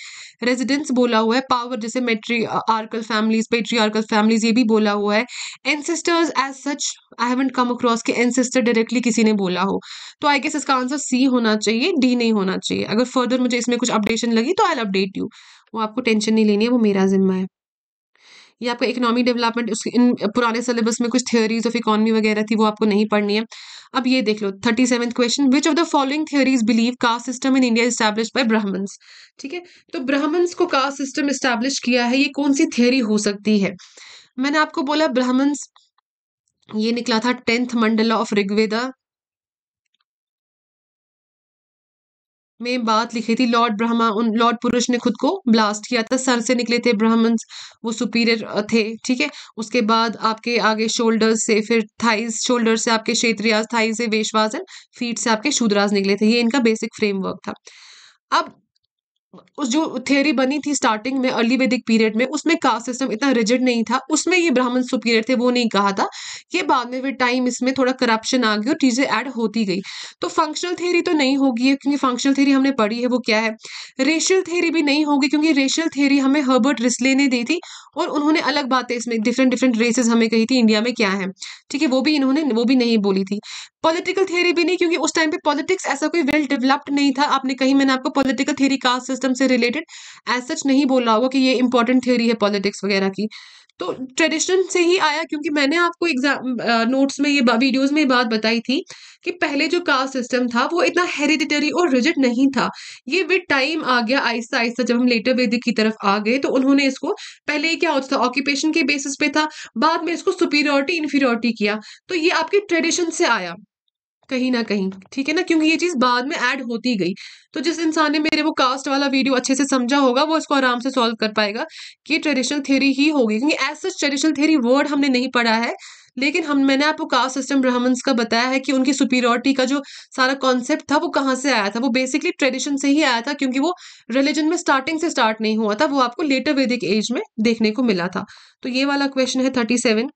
रेजिडेंस बोला हुआ है पावर जैसे मेट्री आर्कल फैमिलीज आर्कल फैमिलीज ये भी बोला हुआ है ancestors as such I haven't come across के एनसिस्टर डायरेक्टली किसी ने बोला हो तो आई गेस इसका आंसर सी होना चाहिए डी नहीं होना चाहिए अगर फर्दर मुझे इसमें कुछ अपडेशन लगी तो आई अपडेट यू वो आपको टेंशन नहीं लेनी है वो मेरा जिम्मा है या आपका इकोनॉमिक डेवलपमेंट उस इन पुराने सिलेबस में कुछ थियोरीज ऑफ इकोनॉमी वगैरह थी वो आपको नहीं पढ़नी है अब ये देख लो thirty seven question which of the following theories believe caste system in India establish by Brahmins ठीक है तो ब्राह्मण्स को कास्ट सिस्टम इस्टेब्लिश किया है ये कौन सी थियोरी हो सकती है मैंने आपको बोला ब्राह्मण्स ये निकला था टेंथ मंडला ऑफ ऋग्वेदा में बात लिखी थी लॉर्ड ब्रह्मा उन लॉर्ड पुरुष ने खुद को ब्लास्ट किया था सर से निकले थे ब्राह्मण्स वो सुपीरियर थे ठीक है उसके बाद आपके आगे शोल्डर से फिर थाइज शोल्डर से आपके क्षेत्रियाज थाइज से वेशवास फीट से आपके शूद्राज निकले थे ये इनका बेसिक फ्रेमवर्क था अब उस जो थ्योरी बनी थी स्टार्टिंग में अर्ली वैदिक पीरियड में उसमें कास्ट सिस्टम इतना रिजिड नहीं था उसमें ये ब्राह्मण सुपीरियर थे वो नहीं कहा था ये बाद में वे टाइम इसमें थोड़ा करप्शन आ गई और चीज़ें ऐड होती गई तो फंक्शनल थ्योरी तो नहीं होगी क्योंकि फंक्शनल थ्योरी हमने पढ़ी है वो क्या है रेशियल थ्योरी भी नहीं होगी क्योंकि रेशियल थ्योरी हमें हर्बर्ट रिस्ले ने दी थी और उन्होंने अलग बातें इसमें डिफरेंट डिफरेंट रेसेस हमें कही थी इंडिया में क्या है ठीक है वो भी इन्होंने वो भी नहीं बोली थी पॉलिटिकल थ्योरी भी नहीं क्योंकि उस टाइम पे पॉलिटिक्स ऐसा कोई वेल डेवलप्ड नहीं था आपने कहीं मैंने आपको पॉलिटिकल थ्योरी कास्ट सिस्टम से रिलेटेड एज सच नहीं बोल रहा होगा कि ये इंपॉर्टेंट थ्योरी है पॉलिटिक्स वगैरह की तो ट्रेडिशन से ही आया क्योंकि मैंने आपको एग्जाम नोट्स में ये वीडियोस में ये बात बताई थी कि पहले जो कास्ट सिस्टम था वो इतना हेरिडिटरी और रिजिट नहीं था ये विद टाइम आ गया आहिस्ता आहिस्ता जब हम लेटर वेदिक की तरफ आ गए तो उन्होंने इसको पहले क्या होता था ऑक्यूपेशन के बेसिस पे था बाद में इसको सुपीरियोरिटी इन्फीरियोरिटी किया तो ये आपके ट्रेडिशन से आया कहीं ना कहीं ठीक है ना क्योंकि ये चीज़ बाद में ऐड होती गई तो जिस इंसान ने मेरे वो कास्ट वाला वीडियो अच्छे से समझा होगा वो इसको आराम से सॉल्व कर पाएगा कि ट्रेडिशनल थ्योरी ही होगी क्योंकि as such traditional theory word हमने नहीं पढ़ा है लेकिन हम मैंने आपको कास्ट सिस्टम ब्राह्मण्स का बताया है कि उनकी सुपीरियोरिटी का जो सारा कॉन्सेप्ट था वो कहाँ से आया था वो बेसिकली ट्रेडिशन से ही आया था क्योंकि वो रिलीजन में स्टार्टिंग से स्टार्ट नहीं हुआ था वो आपको लेटर वैदिक एज में देखने को मिला था तो ये वाला क्वेश्चन है थर्टी सेवन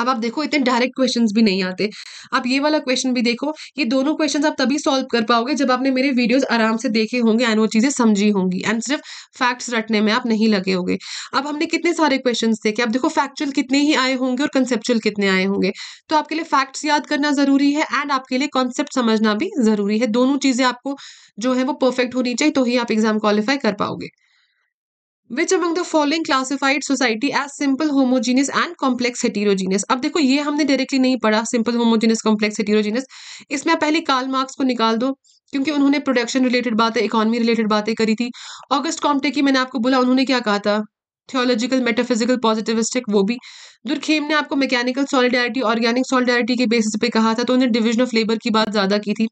अब आप देखो इतने डायरेक्ट क्वेश्चन भी नहीं आते आप ये वाला क्वेश्चन भी देखो ये दोनों क्वेश्चन आप तभी सॉल्व कर पाओगे जब आपने मेरे वीडियोज आराम से देखे होंगे एंड वो चीज़ें समझी होंगी एंड सिर्फ फैक्ट्स रटने में आप नहीं लगे होंगे अब हमने कितने सारे क्वेश्चन देखे आप देखो फैक्चुअल कितने ही आए होंगे और कंसेप्चुअल कितने आए होंगे तो आपके लिए फैक्ट्स याद करना जरूरी है एंड आपके लिए कॉन्सेप्ट समझना भी जरूरी है दोनों चीज़ें आपको जो है वो परफेक्ट होनी चाहिए तो ही आप एग्जाम क्वालिफाई कर पाओगे which among the following classified society as simple homogeneous and complex heterogeneous अब देखो ये हमने डायरेक्टली नहीं पढ़ा सिंपल होमोजीनियस कॉम्प्लेक्स हेटीरोजीनियस इसमें आप पहले काल मार्क्स को निकाल दो क्योंकि उन्होंने प्रोडक्शन रिलेटेड बातें इकोनॉमी रिलेटेड बातें करी थी ऑगस्ट कॉम्टे की मैंने आपको बोला उन्होंने क्या कहा था थियोलॉजिकल मेटाफिजिकल पॉजिटिविस्टिक वो भी दुर्खेम ने आपको मैकेनिकल सॉलिडारिटी ऑर्गेनिक सॉलिडारिटी के बेसिस पे कहा था तो उन्होंने डिवीजन ऑफ लेबर की बात ज़्यादा की थी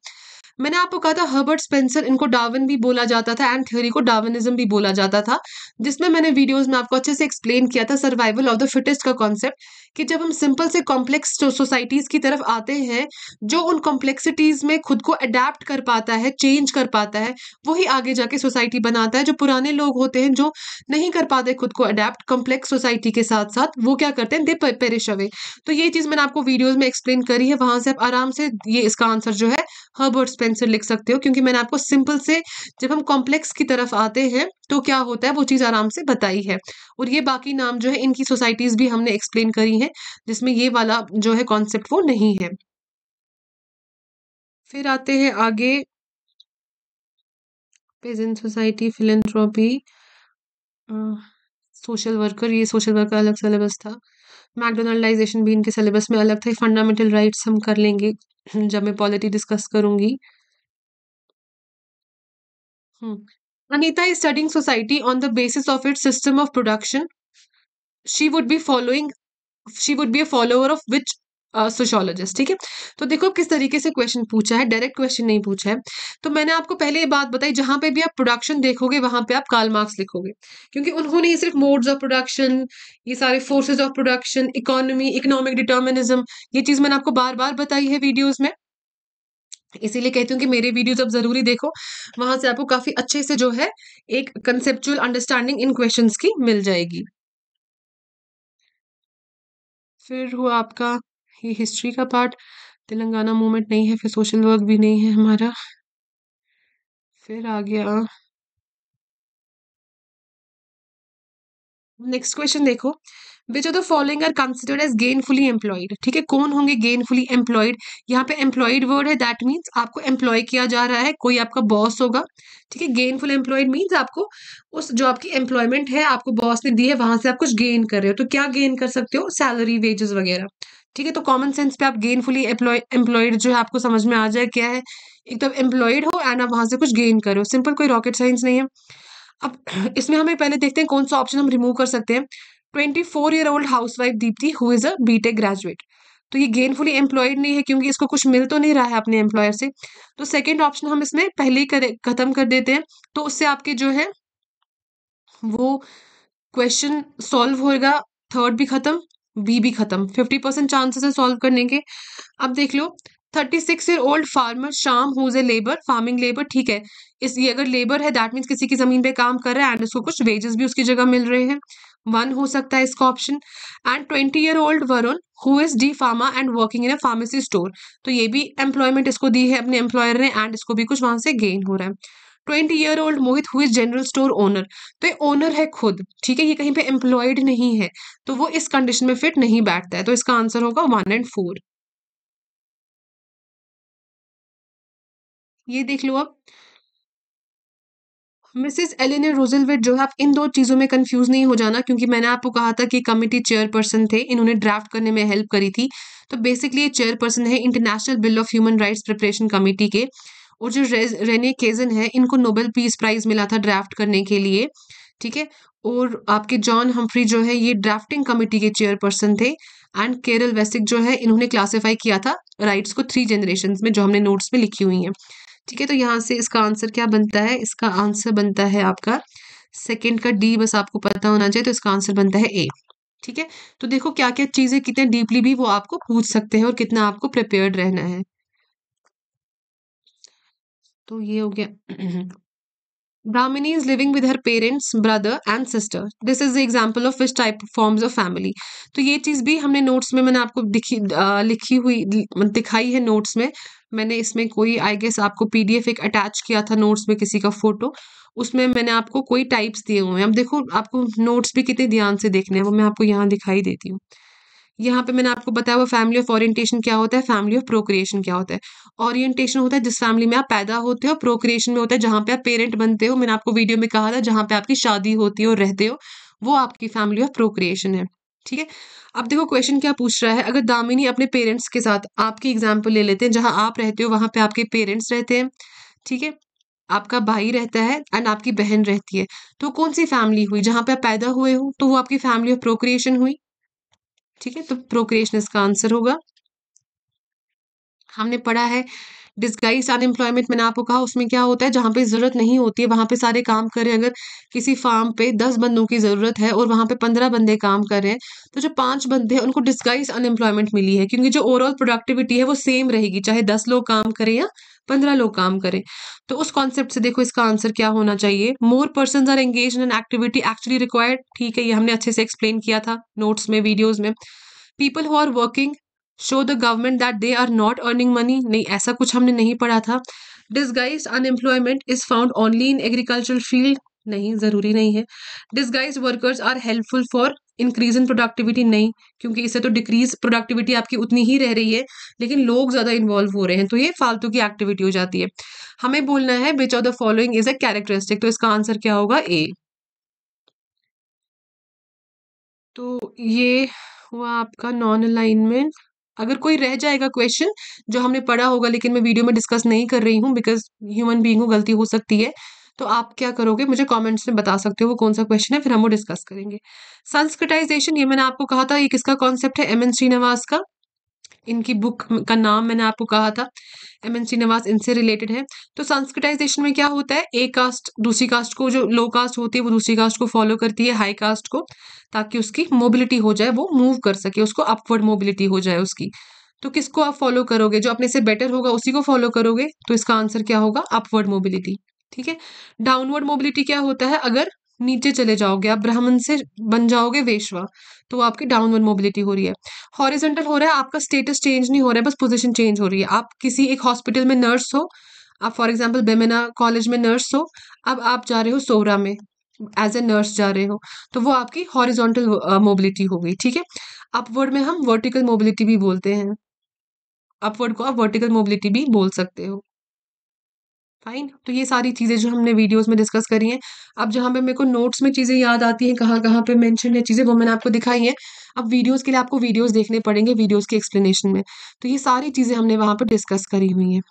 मैंने आपको कहा था हर्बर्ट स्पेंसर इनको डार्विन भी बोला जाता था एंड थ्योरी को डार्विनिज्म भी बोला जाता था जिसमें मैंने वीडियोस में आपको अच्छे से एक्सप्लेन किया था सर्वाइवल ऑफ द फिटेस्ट का कॉन्सेप्ट कि जब हम सिंपल से कॉम्प्लेक्स सोसाइटीज़ की तरफ आते हैं जो उन कॉम्प्लेक्सिटीज़ में खुद को अडेप्ट कर पाता है चेंज कर पाता है वही आगे जाके सोसाइटी बनाता है जो पुराने लोग होते हैं जो नहीं कर पाते खुद को अडेप्ट कॉम्प्लेक्स सोसाइटी के साथ साथ वो क्या करते हैं दे पेरिश अवे तो ये चीज़ मैंने आपको वीडियोज़ में एक्सप्लेन करी है वहां से आप आराम से ये इसका आंसर जो है हर्बर्ट एक्सपेंसिव लिख सकते हो क्योंकि मैंने आपको सिंपल से जब हम कॉम्प्लेक्स की तरफ आते हैं तो क्या होता है वो चीज़ आराम से बताई है और ये बाकी नाम जो है इनकी सोसाइटीज़ भी हमने एक्सप्लेन करी हैं जिसमें ये वाला जो है कॉन्सेप्ट वो नहीं है फिर आते हैं आगे peasant society philanthropy social worker ये सोशल वर्कर अलग सिलेबस था मैकडोनल्डाइजेशन भी इनके सिलेबस में अलग था फंडामेंटल राइट्स हम कर लेंगे जब मैं पॉलिटी डिस्कस करूंगी Anita hmm. Anita is studying society on the basis of its system of production. She would be following, she would be a follower of which सोशोलॉजिस्ट uh, ठीक है तो देखो किस तरीके से क्वेश्चन पूछा है डायरेक्ट क्वेश्चन नहीं पूछा है तो मैंने आपको पहले ये बात बताई जहां पे भी आप प्रोडक्शन देखोगे वहां पे आप काल मार्क्स लिखोगे क्योंकि उन्होंने ये सिर्फ मोड्स ऑफ प्रोडक्शन ये सारे forces of production economy economic determinism ये चीज मैंने आपको बार बार बताई है वीडियोज में इसीलिए कहती हूँ कि मेरे वीडियोज आप ज़रूरी देखो वहां से आपको काफ़ी अच्छे से जो है एक कंसेप्चुअल अंडरस्टैंडिंग इन क्वेश्चन की मिल जाएगी फिर हुआ आपका ये हिस्ट्री का पार्ट तेलंगाना मूवमेंट नहीं है फिर सोशल वर्क भी नहीं है हमारा फिर आ गया नेक्स्ट क्वेश्चन देखो which of the following are considered as gainfully employed ठीक है कौन होंगे गेनफुली एम्प्लॉयड यहाँ पे एम्प्लॉयड वर्ड है दैट मीन्स आपको एम्प्लॉय किया जा रहा है कोई आपका बॉस होगा ठीक है गेनफुल एम्प्लॉयड मीन्स आपको उस जो आपकी एम्प्लॉयमेंट है आपको बॉस ने दी है वहां से आप कुछ गेन कर रहे हो तो क्या गेन कर सकते हो सैलरी वेजेस वगैरह ठीक है तो कॉमन सेंस पे आप गेनफुली एम्प्लॉयड जो है आपको समझ में आ जाए क्या है एक तो आप एम्प्लॉयड हो एंड आप वहां से कुछ गेन करो सिंपल कोई रॉकेट साइंस नहीं है अब *clears throat* इसमें हमें पहले देखते हैं कौन सा ऑप्शन हम रिमूव कर सकते हैं twenty four year old housewife Deepti who is a B tech graduate तो ये गेनफुली एम्प्लॉयड नहीं है क्योंकि इसको कुछ मिल तो नहीं रहा है अपने एम्प्लॉयर से तो सेकेंड ऑप्शन हम इसमें पहले ही ख़त्म कर देते हैं तो उससे आपके जो है वो क्वेश्चन सॉल्व होगा थर्ड भी खत्म बी भी खत्म फिफ्टी परसेंट चांसेस है सॉल्व करने के अब देख लो thirty six year old farmer Sham whose a labour farming labour ठीक है इस ये अगर लेबर है दैट मीन्स किसी की जमीन पे काम कर रहा है एंड उसको कुछ वेजेस भी उसकी जगह मिल रहे हैं वन हो सकता है इसका option and twenty year old Varun who is D pharma and working in a pharmacy store तो ये भी एम्प्लॉयमेंट इसको दी है अपने एम्प्लॉयर ने एंड इसको भी कुछ वहां से गेन हो रहा है twenty year old Mohit who is general store owner तो ये ओनर है खुद ठीक है ये कहीं पे एम्प्लॉयड नहीं है तो वो इस कंडीशन में फिट नहीं बैठता है तो इसका आंसर होगा वन एंड फोर ये देख लो अब मिसेस एलिने रोजलवेट जो है आप इन दो चीज़ों में कंफ्यूज नहीं हो जाना क्योंकि मैंने आपको कहा था कि कमेटी चेयरपर्सन थे इन्होंने ड्राफ्ट करने में हेल्प करी थी तो बेसिकली ये चेयरपर्सन है international bill of human rights preparation committee के और जो रे, रेने केजन है इनको नोबेल पीस प्राइज मिला था ड्राफ्ट करने के लिए ठीक है और आपके जॉन हम्फ्री जो है ये ड्राफ्टिंग कमेटी के चेयरपर्सन थे एंड केरल वेस्टिक जो है इन्होंने क्लासीफाई किया था राइट्स को थ्री जनरेशन में जो हमने नोट्स में लिखी हुई हैं ठीक है तो यहाँ से इसका आंसर क्या बनता है इसका आंसर बनता है आपका सेकेंड का डी बस आपको पता होना चाहिए तो इसका आंसर बनता है ए ठीक है तो देखो क्या क्या चीज़ें कितने डीपली भी वो आपको पूछ सकते हैं और कितना आपको प्रिपेयर्ड रहना है तो ये हो गया Brahmini is living with her parents brother and sister this is the example of which type forms of family तो ये चीज़ भी हमने नोट्स में मैंने आपको दिखी आ, लिखी हुई दिखाई है नोट्स में मैंने इसमें कोई आई गेस आपको पीडीएफ एक अटैच किया था नोट्स में किसी का फोटो उसमें मैंने आपको कोई टाइप्स दिए हुए हैं अब देखो आपको नोट्स भी कितने ध्यान से देखने हैं वो मैं आपको यहाँ दिखाई देती हूँ यहाँ पे मैंने आपको बताया वो फैमिली ऑफ ओरिएंटेशन क्या होता है फैमिली ऑफ प्रोक्रिएशन क्या होता है ओरिएंटेशन होता है जिस फैमिली में आप पैदा होते हो प्रोक्रिएशन में होता है जहाँ पे आप पेरेंट बनते हो मैंने आपको वीडियो में कहा था जहाँ पे आपकी शादी होती है हो, और रहते हो वो आपकी फैमिली ऑफ प्रोक्रिएशन है ठीक है अब देखो क्वेश्चन क्या पूछ रहा है अगर दामिनी अपने पेरेंट्स के साथ आपकी एग्जाम्पल ले लेते हैं जहाँ आप रहते हो वहाँ पे आपके पेरेंट्स रहते हैं ठीक है आपका भाई रहता है एंड आपकी बहन रहती है तो कौन सी फैमिली हुई जहाँ पे आप पैदा हुए हो तो वो आपकी फैमिली ऑफ प्रोक्रिएशन हुई ठीक है तो प्रोक्रिएशन इसका आंसर होगा हमने पढ़ा है डिस्गाइज अनएम्प्लॉयमेंट मैंने आपको कहा उसमें क्या होता है जहाँ पे ज़रूरत नहीं होती है वहाँ पे सारे काम करें अगर किसी फार्म पे दस बंदों की ज़रूरत है और वहाँ पे पंद्रह बंदे काम कर रहे हैं तो जो पांच बंदे हैं उनको डिस्गाइज अनएम्प्लॉयमेंट मिली है क्योंकि जो ओवरऑल प्रोडक्टिविटी है वो सेम रहेगी चाहे दस लोग काम करें या पंद्रह लोग काम करें तो उस कॉन्सेप्ट से देखो इसका आंसर क्या होना चाहिए more person are engage in activity actually required ठीक है ये हमने अच्छे से एक्सप्लेन किया था नोट्स में वीडियोज में people who are working show the government that they are not earning money नहीं ऐसा कुछ हमने नहीं पढ़ा था disguise unemployment is found only in agricultural field नहीं ज़रूरी नहीं है disguise workers are helpful for increase in productivity नहीं क्योंकि इससे तो डिक्रीज प्रोडक्टिविटी आपकी उतनी ही रह रही है लेकिन लोग ज़्यादा इन्वॉल्व हो रहे हैं तो ये फालतू की एक्टिविटी हो जाती है हमें बोलना है which of the following is a characteristic तो इसका आंसर क्या होगा ए तो ये हुआ आपका नॉन अलाइनमेंट अगर कोई रह जाएगा क्वेश्चन जो हमने पढ़ा होगा लेकिन मैं वीडियो में डिस्कस नहीं कर रही हूँ बिकॉज ह्यूमन बींग को गलती हो सकती है तो आप क्या करोगे मुझे कमेंट्स में बता सकते हो वो कौन सा क्वेश्चन है फिर हम वो डिस्कस करेंगे संस्कृटाइजेशन ये मैंने आपको कहा था ये किसका कॉन्सेप्ट है एम एन श्रीनिवास का इनकी बुक का नाम मैंने आपको कहा था एम एन श्रीनिवास इनसे रिलेटेड है तो संस्कृटाइजेशन में क्या होता है ए कास्ट दूसरी कास्ट को जो लो कास्ट होती है वो दूसरी कास्ट को फॉलो करती है हाई कास्ट को ताकि उसकी मोबिलिटी हो जाए वो मूव कर सके उसको अपवर्ड मोबिलिटी हो जाए उसकी तो किसको आप फॉलो करोगे जो अपने से बेटर होगा उसी को फॉलो करोगे तो इसका आंसर क्या होगा अपवर्ड मोबिलिटी ठीक है डाउनवर्ड मोबिलिटी क्या होता है अगर नीचे चले जाओगे आप ब्राह्मण से बन जाओगे वेशवा तो आपकी डाउनवर्ड मोबिलिटी हो रही है हॉरिजेंटल हो रहा है आपका स्टेटस चेंज नहीं हो रहा है बस पोजीशन चेंज हो रही है आप किसी एक हॉस्पिटल में नर्स हो आप फॉर एग्जाम्पल बेमेना कॉलेज में नर्स हो अब आप जा रहे हो सोरा में एज ए नर्स जा रहे हो तो वो आपकी हॉरिजोंटल मोबिलिटी हो गई ठीक है अपवर्ड में हम वर्टिकल मोबिलिटी भी बोलते हैं अपवर्ड को आप वर्टिकल मोबिलिटी भी बोल सकते हो फाइन तो ये सारी चीज़ें जो हमने वीडियोस में डिस्कस करी हैं अब जहाँ पे मेरे को नोट्स में चीज़ें याद आती हैं कहाँ कहाँ पे मेंशन है चीज़ें वो मैंने आपको दिखाई हैं अब वीडियोस के लिए आपको वीडियोस देखने पड़ेंगे वीडियोस के एक्सप्लेनेशन में तो ये सारी चीज़ें हमने वहाँ पर डिस्कस करी हुई हैं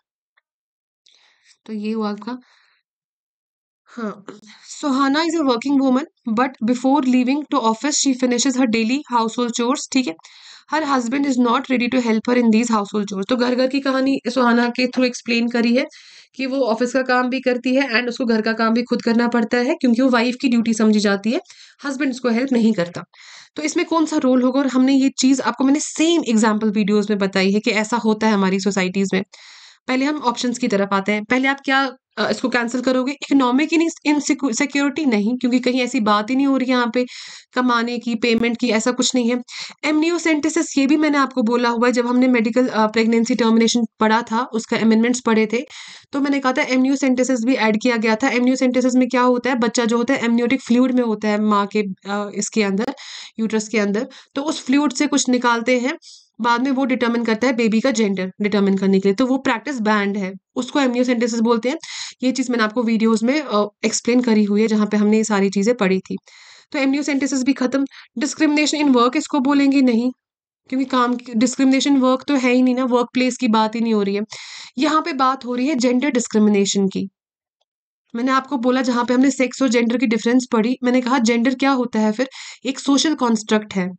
तो ये हुआ आपका हाँ Sohana is a working woman but before living to office she finishes her daily household chores ठीक है her husband is not ready to help her in these household chores तो घर घर की कहानी सोहाना के थ्रू एक्सप्लेन करी है कि वो ऑफिस का काम भी करती है एंड उसको घर का काम भी खुद करना पड़ता है क्योंकि वो वाइफ की ड्यूटी समझी जाती है हस्बैंड उसको हेल्प नहीं करता तो इसमें कौन सा रोल होगा और हमने ये चीज़ आपको मैंने सेम एग्जाम्पल वीडियोज़ में बताई है कि ऐसा होता है हमारी सोसाइटीज़ में पहले हम ऑप्शंस की तरफ आते हैं पहले आप क्या इसको कैंसिल करोगे इकोनॉमिक सिक्योरिटी नहीं क्योंकि कहीं ऐसी बात ही नहीं हो रही है यहाँ पे कमाने की पेमेंट की ऐसा कुछ नहीं है एमनियोसेंटेसिस ये भी मैंने आपको बोला हुआ है जब हमने मेडिकल प्रेगनेंसी टर्मिनेशन पढ़ा था उसका अमेंडमेंट्स पढ़े थे तो मैंने कहा था एमनियोसेंटेसिस भी ऐड किया गया था एमनियोसेंटेसिस में क्या होता है बच्चा जो होता है एमनियोटिक फ्लूड में होता है माँ के इसके अंदर यूट्रस के अंदर तो उस फ्लूड से कुछ निकालते हैं बाद में वो डिटर्मिन करता है बेबी का जेंडर डिटर्मिन करने के लिए तो वो प्रैक्टिस बैंड है उसको एम्नियोसेंटेसिस बोलते हैं ये चीज़ मैंने आपको वीडियोस में एक्सप्लेन करी हुई है जहाँ पे हमने ये सारी चीज़ें पढ़ी थी तो एम्नियोसेंटेसिस भी खत्म डिस्क्रिमिनेशन इन वर्क इसको बोलेंगे नहीं क्योंकि काम डिस्क्रिमिनेशन वर्क तो है ही नहीं ना वर्क प्लेस की बात ही नहीं हो रही है यहाँ पे बात हो रही है जेंडर डिस्क्रिमिनेशन की मैंने आपको बोला जहाँ पे हमने सेक्स और जेंडर की डिफरेंस पढ़ी मैंने कहा जेंडर क्या होता है फिर एक सोशल कॉन्स्ट्रक्ट है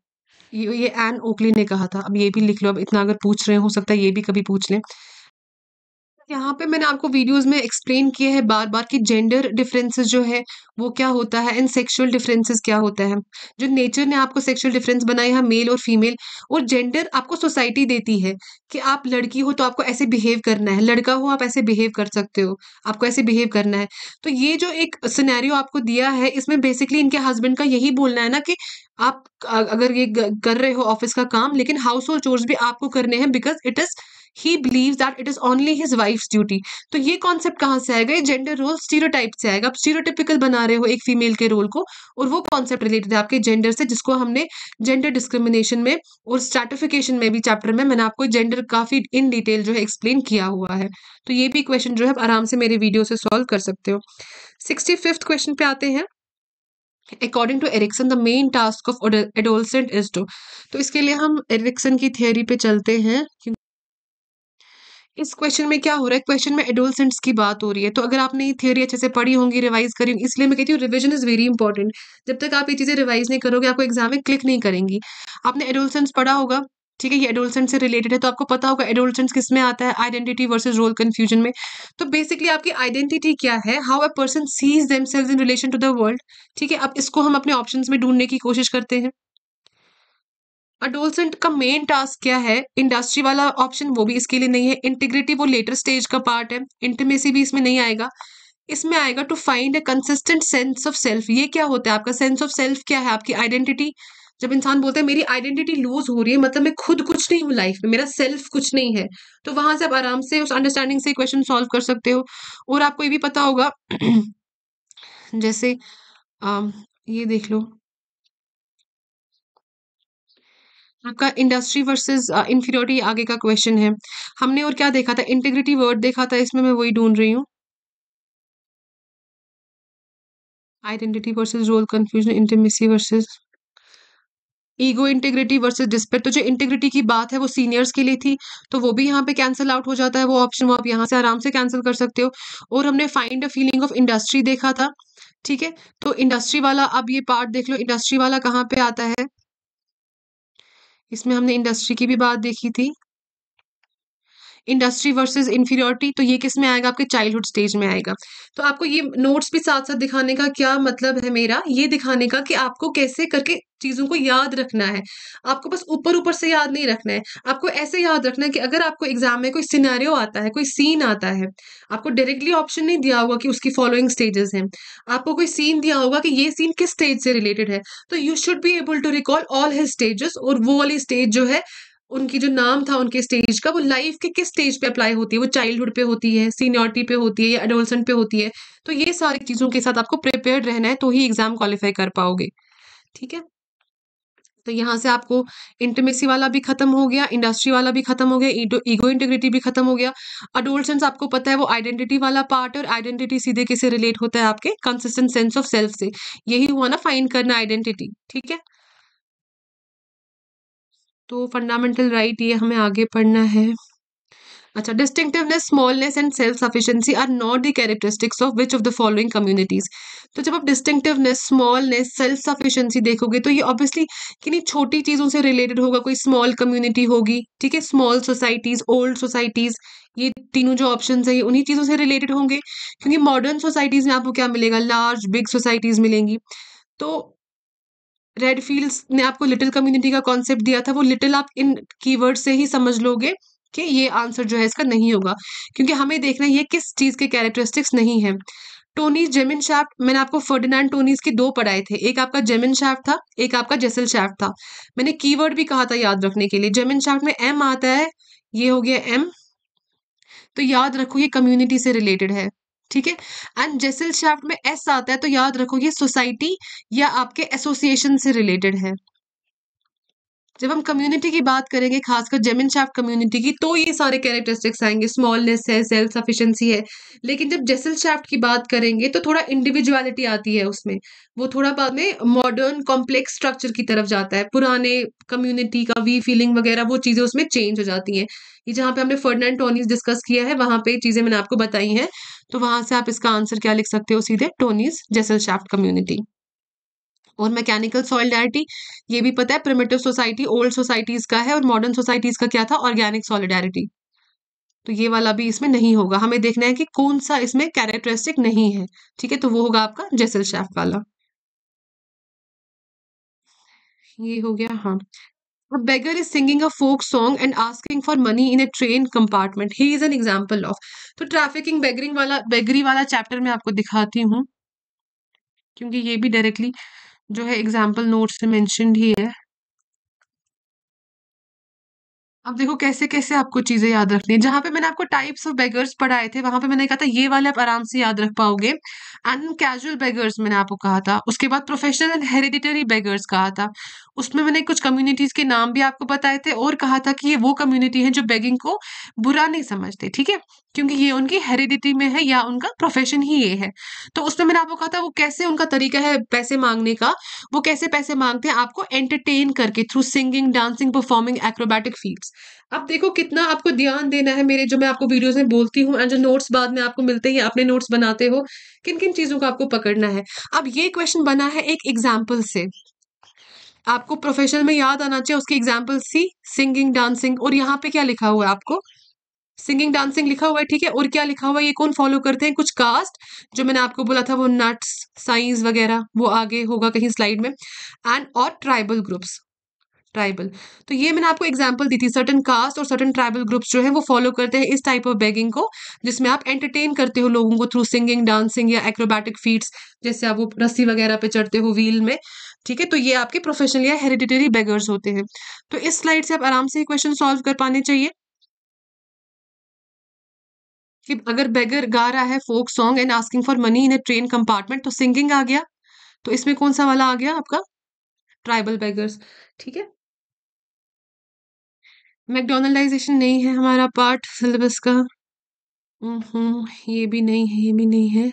ये ये एन ओकली ने कहा था अब ये भी लिख लो अब इतना अगर पूछ रहे हो सकता है ये भी कभी पूछ लें यहाँ पे मैंने आपको वीडियोस में एक्सप्लेन किया है बार बार कि जेंडर डिफरेंसेस जो है वो क्या होता है एंड सेक्सुअल डिफरेंसेस क्या होता है जो नेचर ने आपको सेक्सुअल डिफरेंस बनाया है मेल और फीमेल और जेंडर आपको सोसाइटी देती है कि आप लड़की हो तो आपको ऐसे बिहेव करना है लड़का हो आप ऐसे बिहेव कर सकते हो आपको ऐसे बिहेव करना है तो ये जो एक सिनेरियो आपको दिया है इसमें बेसिकली इनके हस्बैंड का यही बोलना है ना कि आप अगर ये कर रहे हो ऑफिस का काम लेकिन हाउस होल्ड चोर्स भी आपको करने हैं because it is he believe that it is only his wife duty तो ये कॉन्सेप्ट कहाँ से आएगा ये जेंडर रोल स्टीरोटाइप से आएगा आप स्टीरोटिपिकल बना रहे हो एक फीमेल के रोल को और वो कॉन्सेप्ट रिलेटेड है आपके जेंडर से जिसको हमने जेंडर डिस्क्रिमिनेशन में और स्टार्टिफिकेशन में भी चैप्टर में मैंने आपको जेंडर काफी इन डिटेल जो है एक्सप्लेन किया हुआ है तो ये भी क्वेश्चन जो है आप आराम से मेरे वीडियो से सॉल्व कर सकते हो सिक्सटी फिफ्थ क्वेश्चन पे आते हैं according to Erikson the main task of adolescent is to तो इसके लिए हम एरिक्सन की थियोरी पे चलते हैं इस क्वेश्चन में क्या हो रहा है क्वेश्चन में एडोलसेंट्स की बात हो रही है तो अगर आपने ये थियोरी अच्छे से पढ़ी होंगी रिवाइज करी होंगी इसलिए मैं कहती हूँ रिवीजन इज़ वेरी इंपॉर्टेंट जब तक आप ये चीज़ें रिवाइज नहीं करोगे आपको एग्जाम में क्लिक नहीं करेंगी आपने एडोलसेंट्स पढ़ा होगा ठीक है ये एडोलसेंट से रिलेटेड है तो आपको पता होगा एडोलसेंट किस में आता है आइडेंटिटी वर्सेज रोल कन्फ्यूजन में तो बेसिकली आपकी आइडेंटिटी क्या है how a person sees themselves in relation to the world ठीक है अब इसको हम अपने ऑप्शन में ढूंढने की कोशिश करते हैं अडोलसेंट का मेन टास्क क्या है इंडस्ट्री वाला ऑप्शन वो भी इसके लिए नहीं है इंटीग्रिटी वो लेटर स्टेज का पार्ट है इंटीमेसी भी इसमें नहीं आएगा इसमें आएगा to find a consistent sense of self ये क्या होता है आपका सेंस ऑफ सेल्फ क्या है आपकी आइडेंटिटी जब इंसान बोलता है मेरी आइडेंटिटी लूज हो रही है मतलब मैं खुद कुछ नहीं हूँ लाइफ में मेरा सेल्फ कुछ नहीं है तो वहां से आप आराम से उस अंडरस्टैंडिंग से क्वेश्चन सॉल्व कर सकते हो और आपको ये भी पता होगा *clears throat* जैसे आ, ये देख लो आपका इंडस्ट्री वर्सेस इंफीरियोरिटी आगे का क्वेश्चन है हमने और क्या देखा था इंटीग्रिटी वर्ड देखा था इसमें मैं वही ढूंढ रही हूँ identity versus role confusion intimacy versus ego integrity versus despair तो जो इंटीग्रिटी की बात है वो सीनियर्स के लिए थी तो वो भी यहाँ पे कैंसिल आउट हो जाता है वो ऑप्शन वो आप यहाँ से आराम से कैंसिल कर सकते हो और हमने find a feeling of industry देखा था ठीक है तो इंडस्ट्री वाला अब ये पार्ट देख लो इंडस्ट्री वाला कहाँ पे आता है इसमें हमने इंडस्ट्री की भी बात देखी थी इंडस्ट्री वर्सेज इन्फीरियोरिटी तो ये किस में आएगा आपके चाइल्डहुड स्टेज में आएगा तो आपको ये नोट्स भी साथ साथ दिखाने का क्या मतलब है मेरा ये दिखाने का कि आपको कैसे करके चीज़ों को याद रखना है आपको बस ऊपर ऊपर से याद नहीं रखना है आपको ऐसे याद रखना है कि अगर आपको एग्जाम में कोई सिनेरियो आता है कोई सीन आता है आपको डायरेक्टली ऑप्शन नहीं दिया होगा कि उसकी फॉलोइंग स्टेजेस हैं आपको कोई सीन दिया होगा कि ये सीन किस स्टेज से रिलेटेड है तो you should be able to recall all his stages और वो वाली स्टेज जो है उनकी जो नाम था उनके स्टेज का वो लाइफ के किस स्टेज पे अप्लाई होती है वो चाइल्डहुड पे होती है सीनियरिटी पे होती है या एडोलसेंट पे होती है तो ये सारी चीज़ों के साथ आपको प्रिपेयर रहना है तो ही एग्जाम क्वालिफाई कर पाओगे ठीक है तो यहाँ से आपको इंटरमेसी वाला भी खत्म हो गया इंडस्ट्री वाला भी खत्म हो गया ईगो इंटीग्रिटी भी खत्म हो गया अडोल्सन आपको पता है वो आइडेंटिटी वाला पार्ट और आइडेंटिटी सीधे किसे रिलेट होता है आपके कंसिस्टेंट सेंस ऑफ सेल्फ से यही हुआ ना फाइंड करना आइडेंटिटी ठीक है तो फंडामेंटल राइट ये हमें आगे पढ़ना है अच्छा distinctiveness smallness and self sufficiency are not the characteristics of which of the following communities तो जब आप डिस्टिंक्टिवनेस स्मॉलनेस सेल्फ सफिशिएंसी देखोगे तो ये ऑब्वियसली किन्हीं छोटी चीज़ों से रिलेटेड होगा कोई स्मॉल कम्युनिटी होगी ठीक है स्मॉल सोसाइटीज ओल्ड सोसाइटीज ये तीनों जो ऑप्शन है ये उन्हीं चीज़ों से रिलेटेड होंगे क्योंकि मॉडर्न सोसाइटीज में आपको क्या मिलेगा लार्ज बिग सोसाइटीज मिलेंगी तो रेड फील्ड ने आपको लिटिल कम्युनिटी का कॉन्सेप्ट दिया था वो लिटिल आप इन कीवर्ड से ही समझ लोगे कि ये आंसर जो है इसका नहीं होगा क्योंकि हमें देखना है ये किस चीज़ के कैरेक्टरिस्टिक्स नहीं है टोनीज जेमिन शाफ्ट मैंने आपको फर्डिनेंड टोनीज के दो पढ़ाए थे एक आपका जेमिन शाफ्ट था एक आपका जेसल शाफ्ट था मैंने कीवर्ड भी कहा था याद रखने के लिए जेमिन शाफ्ट में एम आता है ये हो गया एम तो याद रखो ये कम्युनिटी से रिलेटेड है ठीक है एंड जेसिल शाफ्ट में एस आता है तो याद रखो ये सोसाइटी या आपके एसोसिएशन से रिलेटेड है जब हम कम्युनिटी की बात करेंगे खासकर जेमिन शाफ्ट कम्युनिटी की तो ये सारे कैरेक्टरिस्टिक्स आएंगे स्मॉलनेस है सेल्फ सफिशेंसी है लेकिन जब जेसल शाफ्ट की बात करेंगे तो थोड़ा इंडिविजुअलिटी आती है उसमें वो थोड़ा बाद में मॉडर्न कॉम्प्लेक्स स्ट्रक्चर की तरफ जाता है पुराने कम्युनिटी का वी फीलिंग वगैरह वो चीज़ें उसमें चेंज हो जाती हैं ये जहाँ पे हमने फर्डनैंड टोनीज डिस्कस किया है वहाँ पे चीज़ें मैंने आपको बताई हैं तो वहाँ से आप इसका आंसर क्या लिख सकते हो सीधे टोनीज जेसल शाफ्ट कम्युनिटी और मैकेनिकल सॉलिडारिटी ये भी पता है प्रिमेटिव सोसाइटी ओल्ड सोसाइटीज का है और मॉडर्न सोसाइटीज का क्या था ऑर्गेनिक सॉलिडारिटी तो ये वाला भी इसमें नहीं होगा हमें देखना है कि कौन सा इसमें कैरेक्टरिस्टिक नहीं है ठीक है तो वो होगा आपका जैसल शेफ वाला ये हो गया हाँ A beggar is singing a folk song and asking for money in a train compartment. He is an example of. तो ट्रैफिकिंग बेगरिंग वाला बेगरी वाला चैप्टर मैं आपको दिखाती हूँ क्योंकि ये भी डायरेक्टली जो है एग्जाम्पल नोट्स में मेंशनड ही है। अब देखो कैसे कैसे आपको चीजें याद रखनी है जहां पे मैंने आपको टाइप्स ऑफ बेगर्स पढ़ाए थे वहां पे मैंने कहा था ये वाले आप आराम से याद रख पाओगे एंड कैजुअल बेगर्स मैंने आपको कहा था उसके बाद प्रोफेशनल एंड हेरिडिटरी बेगर्स कहा था उसमें मैंने कुछ कम्युनिटीज के नाम भी आपको बताए थे और कहा था कि ये वो कम्युनिटी है जो बेगिंग को बुरा नहीं समझते ठीक है क्योंकि ये उनकी हेरिडिटी में है या उनका प्रोफेशन ही ये है तो उसमें मैंने आपको कहा था वो कैसे उनका तरीका है पैसे मांगने का वो कैसे पैसे मांगते हैं आपको एंटरटेन करके through singing dancing performing acrobatic fields अब देखो कितना आपको ध्यान देना है मेरे जो मैं आपको वीडियोस में बोलती हूँ एंड जो नोट्स बाद में आपको मिलते हैं अपने नोट्स बनाते हो किन किन चीज़ों को आपको पकड़ना है अब ये क्वेश्चन बना है एक एग्जाम्पल से आपको प्रोफेशनल में याद आना चाहिए उसकी एग्जाम्पल सी सिंगिंग डांसिंग और यहाँ पे क्या लिखा हुआ है आपको सिंगिंग डांसिंग लिखा हुआ है ठीक है और क्या लिखा हुआ है ये कौन फॉलो करते हैं कुछ कास्ट जो मैंने आपको बोला था वो नट्स साइंस वगैरह वो आगे होगा कहीं स्लाइड में एंड और ट्राइबल ग्रुप्स ट्राइबल तो ये मैंने आपको एग्जाम्पल दी थी सर्टन कास्ट और सर्टन ट्राइबल ग्रुप्स जो है वो फॉलो करते हैं इस टाइप ऑफ बैगिंग को जिसमें आप एंटरटेन करते हो लोगों को थ्रू सिंगिंग डांसिंग या एक्रोबैटिक फीट्स जैसे आप वो रस्सी वगैरह पे चढ़ते हो व्हील में ठीक है तो ये आपके प्रोफेशनल या हेरिडिटरी बैगर्स होते हैं तो इस स्लाइड से आप आराम से क्वेश्चन सॉल्व कर पाने चाहिए कि अगर बेगर गा रहा है folk song and asking for money in a train compartment तो सिंगिंग आ गया तो इसमें कौन सा वाला आ गया आपका ट्राइबल बेगर्स ठीक है मैकडोनलाइजेशन नहीं है हमारा पार्ट सिलेबस का ये भी नहीं है ये भी नहीं है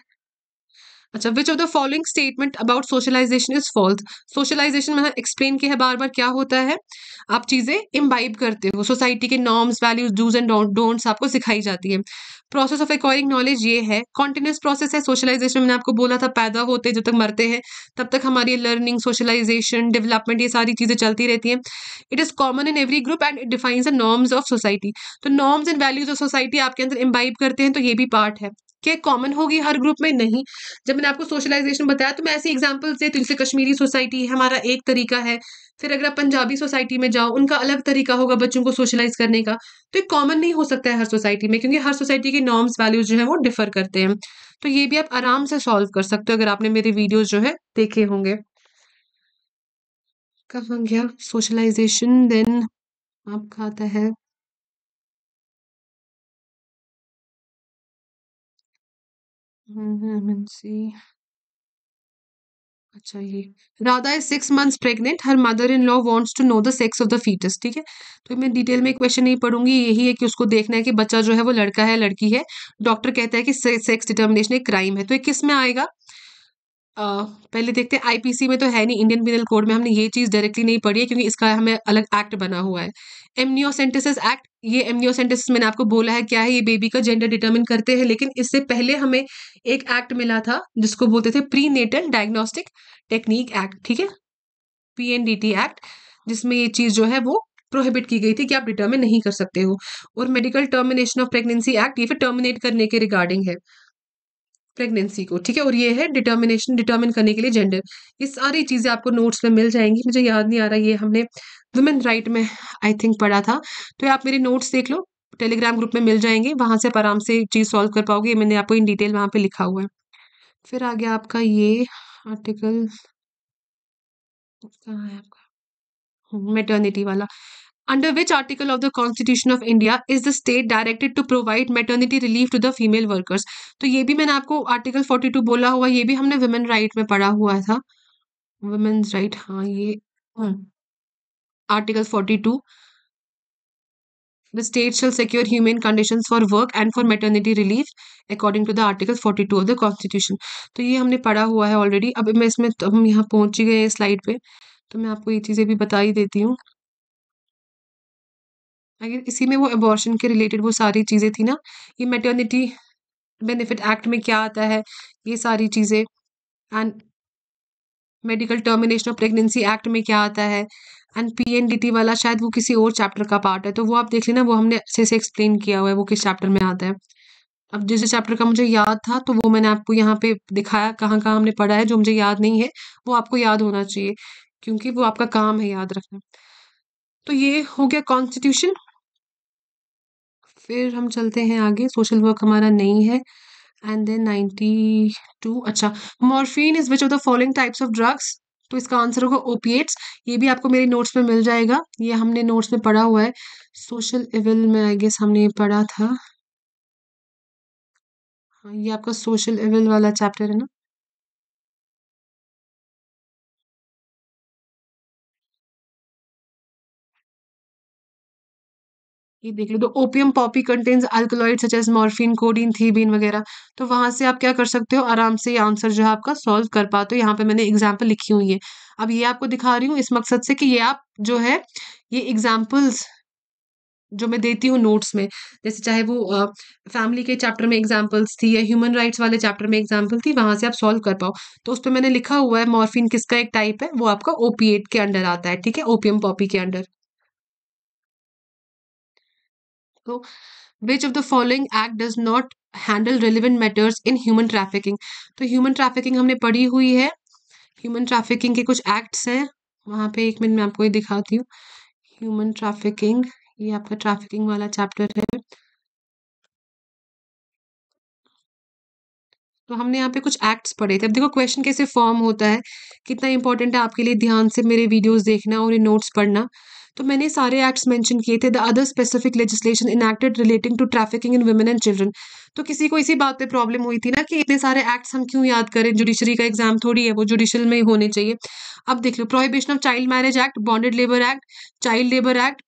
अच्छा which of the following statement about socialization is false socialization मैंने एक्सप्लेन किया है बार बार क्या होता है आप चीज़ें इम्बाइब करते हो सोसाइटी के norms values dos and don'ts आपको सिखाई जाती है प्रोसेस ऑफ एक्वायरिंग नॉलेज ये है कॉन्टिन्यूस प्रोसेस है सोशलाइजेशन मैंने आपको बोला था पैदा होते जब तक मरते हैं तब तक हमारी लर्निंग सोशलाइजेशन डेवलपमेंट ये सारी चीज़ें चलती रहती हैं it is common in every group and it defines the norms of society तो norms and values of society आपके अंदर इम्बाइब करते हैं तो ये भी पार्ट है के कॉमन होगी हर ग्रुप में नहीं जब मैंने आपको सोशलाइजेशन बताया तो मैं ऐसे एग्जाम्पल से तुलसी तो कश्मीरी सोसाइटी हमारा एक तरीका है फिर अगर आप पंजाबी सोसाइटी में जाओ उनका अलग तरीका होगा बच्चों को सोशलाइज करने का तो ये कॉमन नहीं हो सकता है हर सोसाइटी में क्योंकि हर सोसाइटी के नॉर्म्स वैल्यूज जो है वो डिफर करते हैं तो ये भी आप आराम से सॉल्व कर सकते हो अगर आपने मेरे वीडियोज जो है देखे होंगे कब हो गया सोशलाइजेशन देन आपका आता है हुँ, हुँ, अच्छा ये, Radha is six months pregnant, her mother in law wants to know the sex of the foetus, ठीक है? तो मैं डिटेल में क्वेश्चन नहीं पढ़ूंगी यही है कि उसको देखना है कि बच्चा जो है वो लड़का है, लड़की है। डॉक्टर कहता है कि सेक्स डिटर्मिनेशन एक क्राइम है, तो ये किस में आएगा? आ, पहले देखते हैं आईपीसी में तो है नहीं इंडियन पिनल कोड में हमने ये चीज़ डायरेक्टली नहीं पढ़ी है क्योंकि इसका हमें अलग एक्ट बना हुआ है एमनियोसेंटेसिस एक्ट ये एमनियोसेंटेसिस मैंने आपको बोला है क्या है ये बेबी का जेंडर डिटर्मिन करते हैं लेकिन इससे पहले हमें एक एक्ट मिला था जिसको बोलते थे prenatal diagnostic technique act ठीक है P N D T act जिसमें ये चीज़ जो है वो प्रोहिबिट की गई थी कि आप डिटर्मिन नहीं कर सकते हो और medical termination of pregnancy act ये फिर टर्मिनेट करने के रिगार्डिंग है प्रेगनेंसी को ठीक है और ये है डिटर्मिनेशन डिटर्मिन करने के लिए जेंडर ये सारी चीज़ें आपको नोट्स में मिल जाएंगी मुझे याद नहीं आ रहा ये हमने वुमेन राइट में आई थिंक पढ़ा था तो आप मेरे नोट्स देख लो टेलीग्राम ग्रुप में मिल जाएंगे वहाँ से आप आराम से चीज़ सॉल्व कर पाओगे मैंने आपको इन डिटेल वहाँ पर लिखा हुआ है फिर आ गया आपका ये आर्टिकल कहाँ है आपका मेटर्निटी वाला Under which article of the Constitution of India is the state directed to provide maternity relief to the female workers? तो ये भी मैंने आपको article 42 बोला हुआ ये भी हमने वुमेन राइट में पढ़ा हुआ था वुमेन्स राइट हाँ ये article 42 the state shall secure humane conditions for work and for maternity relief according to the article 42 of the constitution तो ये हमने पढ़ा हुआ है ऑलरेडी अब मैं इसमें तो हम यहाँ पहुँच ही गए स्लाइड पर तो मैं आपको ये चीज़ें भी बता ही देती हूँ अगर इसी में वो एबॉर्शन के रिलेटेड वो सारी चीज़ें थी ना ये मेटर्निटी बेनिफिट एक्ट में क्या आता है ये सारी चीज़ें and medical termination of pregnancy act में क्या आता है and P N D T वाला शायद वो किसी और चैप्टर का पार्ट है तो वो आप देख लेना वो हमने अच्छे से एक्सप्लेन किया हुआ है वो किस चैप्टर में आता है अब जिस चैप्टर का मुझे याद था तो वो मैंने आपको यहाँ पे दिखाया कहाँ कहाँ हमने पढ़ा है जो मुझे याद नहीं है वो आपको याद होना चाहिए क्योंकि वो आपका काम है याद रखना तो ये हो गया कॉन्स्टिट्यूशन फिर हम चलते हैं आगे सोशल वर्क हमारा नहीं है एंड देन नाइन्टी टू अच्छा morphine is which of the following types of drugs तो इसका आंसर होगा ओपिएट्स ये भी आपको मेरे नोट्स में मिल जाएगा ये हमने नोट्स में पढ़ा हुआ है सोशल इविल में आई गेस हमने ये पढ़ा था हाँ, ये आपका सोशल इविल वाला चैप्टर है ना ये देख लो तो opium poppy contains alkaloid such as morphine codeine thebaine वगैरह तो वहाँ से आप क्या कर सकते हो आराम से ये आंसर जो है आपका सॉल्व कर पाते हो यहाँ पे मैंने एग्जाम्पल लिखी हुई है अब ये आपको दिखा रही हूँ इस मकसद से कि ये आप जो है ये एग्जाम्पल्स जो मैं देती हूँ नोट्स में जैसे चाहे वो फैमिली के चैप्टर में एग्जाम्पल्स थी या ह्यूमन राइट्स वाले चैप्टर में एग्जाम्पल थी वहाँ से आप सॉल्व कर पाओ तो उस पर मैंने लिखा हुआ है मॉर्फिन किसका एक टाइप है वो आपका ओपीएट के अंडर आता है ठीक है ओपियम पॉपी के अंडर तो which of the following act does not handle relevant matters in human trafficking तो ह्यूमन ट्रैफिकिंग हमने पढ़ी हुई है ह्यूमन ट्रैफिकिंग के कुछ एक्ट्स हैं वहाँ पे एक मिनट मैं आपको ये दिखाती हूँ ह्यूमन ट्रैफिकिंग ये आपका ट्रैफिकिंग वाला चैप्टर है तो हमने यहाँ पे कुछ एक्ट्स पढ़े थे अब देखो क्वेश्चन कैसे फॉर्म होता है कितना इंपॉर्टेंट है आपके लिए ध्यान से मेरे वीडियोस देखना और ये नोट्स पढ़ना तो मैंने सारे एक्ट्स मेंशन किए थे the other specific legislation enacted relating to trafficking in women and children तो किसी को इसी बात पे प्रॉब्लम हुई थी ना कि इतने सारे एक्ट्स हम क्यों याद करें जुडिशरी का एग्जाम थोड़ी है वो जुडिशल में होने चाहिए अब देख लो prohibition of child marriage act bonded labour act child labour act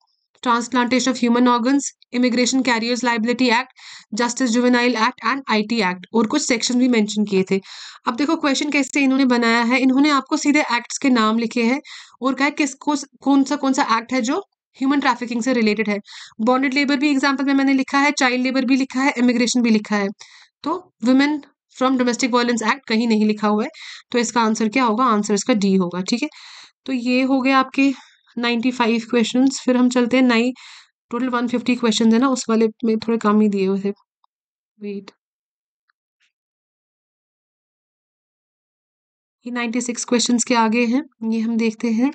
transplantation of human organs immigration carriers liability act justice juvenile act and IT act और कुछ सेक्शन भी मेंशन किए थे अब देखो क्वेश्चन कैसे इन्होंने बनाया है इन्होंने आपको सीधे एक्ट्स के नाम लिखे हैं और कहा किस को कौन सा कौन सा एक्ट है जो ह्यूमन ट्रैफिकिंग से रिलेटेड है बॉन्डेड लेबर भी एग्जाम्पल में मैंने लिखा है चाइल्ड लेबर भी लिखा है इमिग्रेशन भी लिखा है तो women from domestic violence act कहीं नहीं लिखा हुआ है तो इसका आंसर क्या होगा आंसर इसका डी होगा ठीक है तो ये हो गया आपके नाइन्टी फाइव क्वेश्चन फिर हम चलते हैं nine total one fifty question है ना उस वाले में थोड़े कम ही दिए हुए थे वेट ये नाइन्टी सिक्स क्वेश्चन के आगे हैं ये हम देखते हैं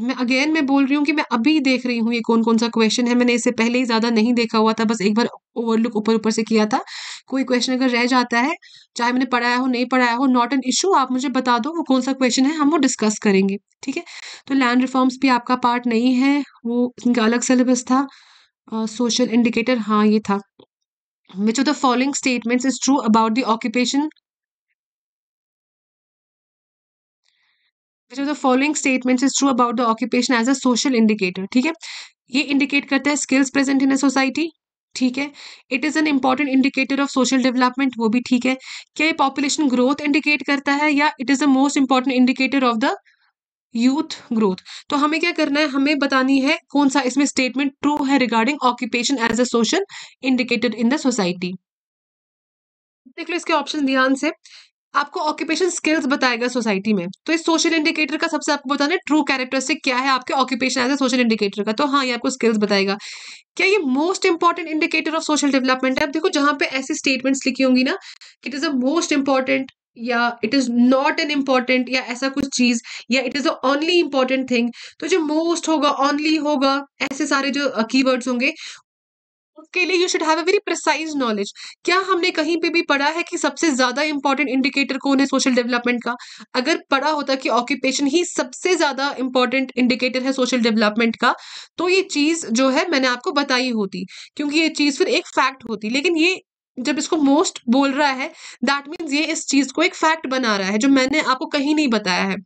मैं अगेन मैं बोल रही हूँ कि मैं अभी देख रही हूँ ये कौन कौन सा क्वेश्चन है मैंने इसे पहले ही ज़्यादा नहीं देखा हुआ था बस एक बार ओवरलुक ऊपर ऊपर से किया था कोई क्वेश्चन अगर रह जाता है चाहे मैंने पढ़ाया हो नहीं पढ़ाया हो नॉट एन इशू आप मुझे बता दो वो कौन सा क्वेश्चन है हम वो डिस्कस करेंगे ठीक है तो लैंड रिफॉर्म्स भी आपका पार्ट नहीं है वो इनका अलग सिलेबस था सोशल इंडिकेटर हाँ ये था which of the following statement is true about the occupation which of the following statement is true about the occupation as a social indicator ठीक है ये इंडिकेट करता है skills present in a society ठीक है it is an important indicator of social development वो भी ठीक है क्या ये पॉपुलेशन ग्रोथ इंडिकेट करता है या it is the most important indicator of the youth growth तो हमें क्या करना है हमें बतानी है कौन सा इसमें स्टेटमेंट ट्रू है regarding occupation as a social indicator in the society देख लो इसके ऑप्शन ध्यान से आपको ऑक्यूपेशन स्किल्स बताएगा सोसाइटी में तो इस सोशल इंडिकेटर का सबसे आपको बताना है ट्रू कैरेक्टर से क्या है आपके occupation as a social indicator का तो हाँ ये आपको स्किल्स बताएगा क्या ये most important indicator of social development है आप देखो जहां पे ऐसी स्टेटमेंट्स लिखी होंगी ना it is a most important या it is not an important या ऐसा कुछ चीज या it is the only important thing तो जो मोस्ट होगा ओनली होगा ऐसे सारे जो कीवर्ड्स होंगे उसके लिए you should have a very precise knowledge क्या हमने कहीं पे भी पढ़ा है कि सबसे ज्यादा इंपॉर्टेंट इंडिकेटर कौन है सोशल डेवलपमेंट का अगर पढ़ा होता कि ऑक्यूपेशन ही सबसे ज्यादा इंपॉर्टेंट इंडिकेटर है सोशल डेवलपमेंट का तो ये चीज जो है मैंने आपको बताई होती क्योंकि ये चीज फिर एक फैक्ट होती लेकिन ये जब इसको मोस्ट बोल रहा है दैट मीन्स ये इस चीज को एक फैक्ट बना रहा है जो मैंने आपको कहीं नहीं बताया है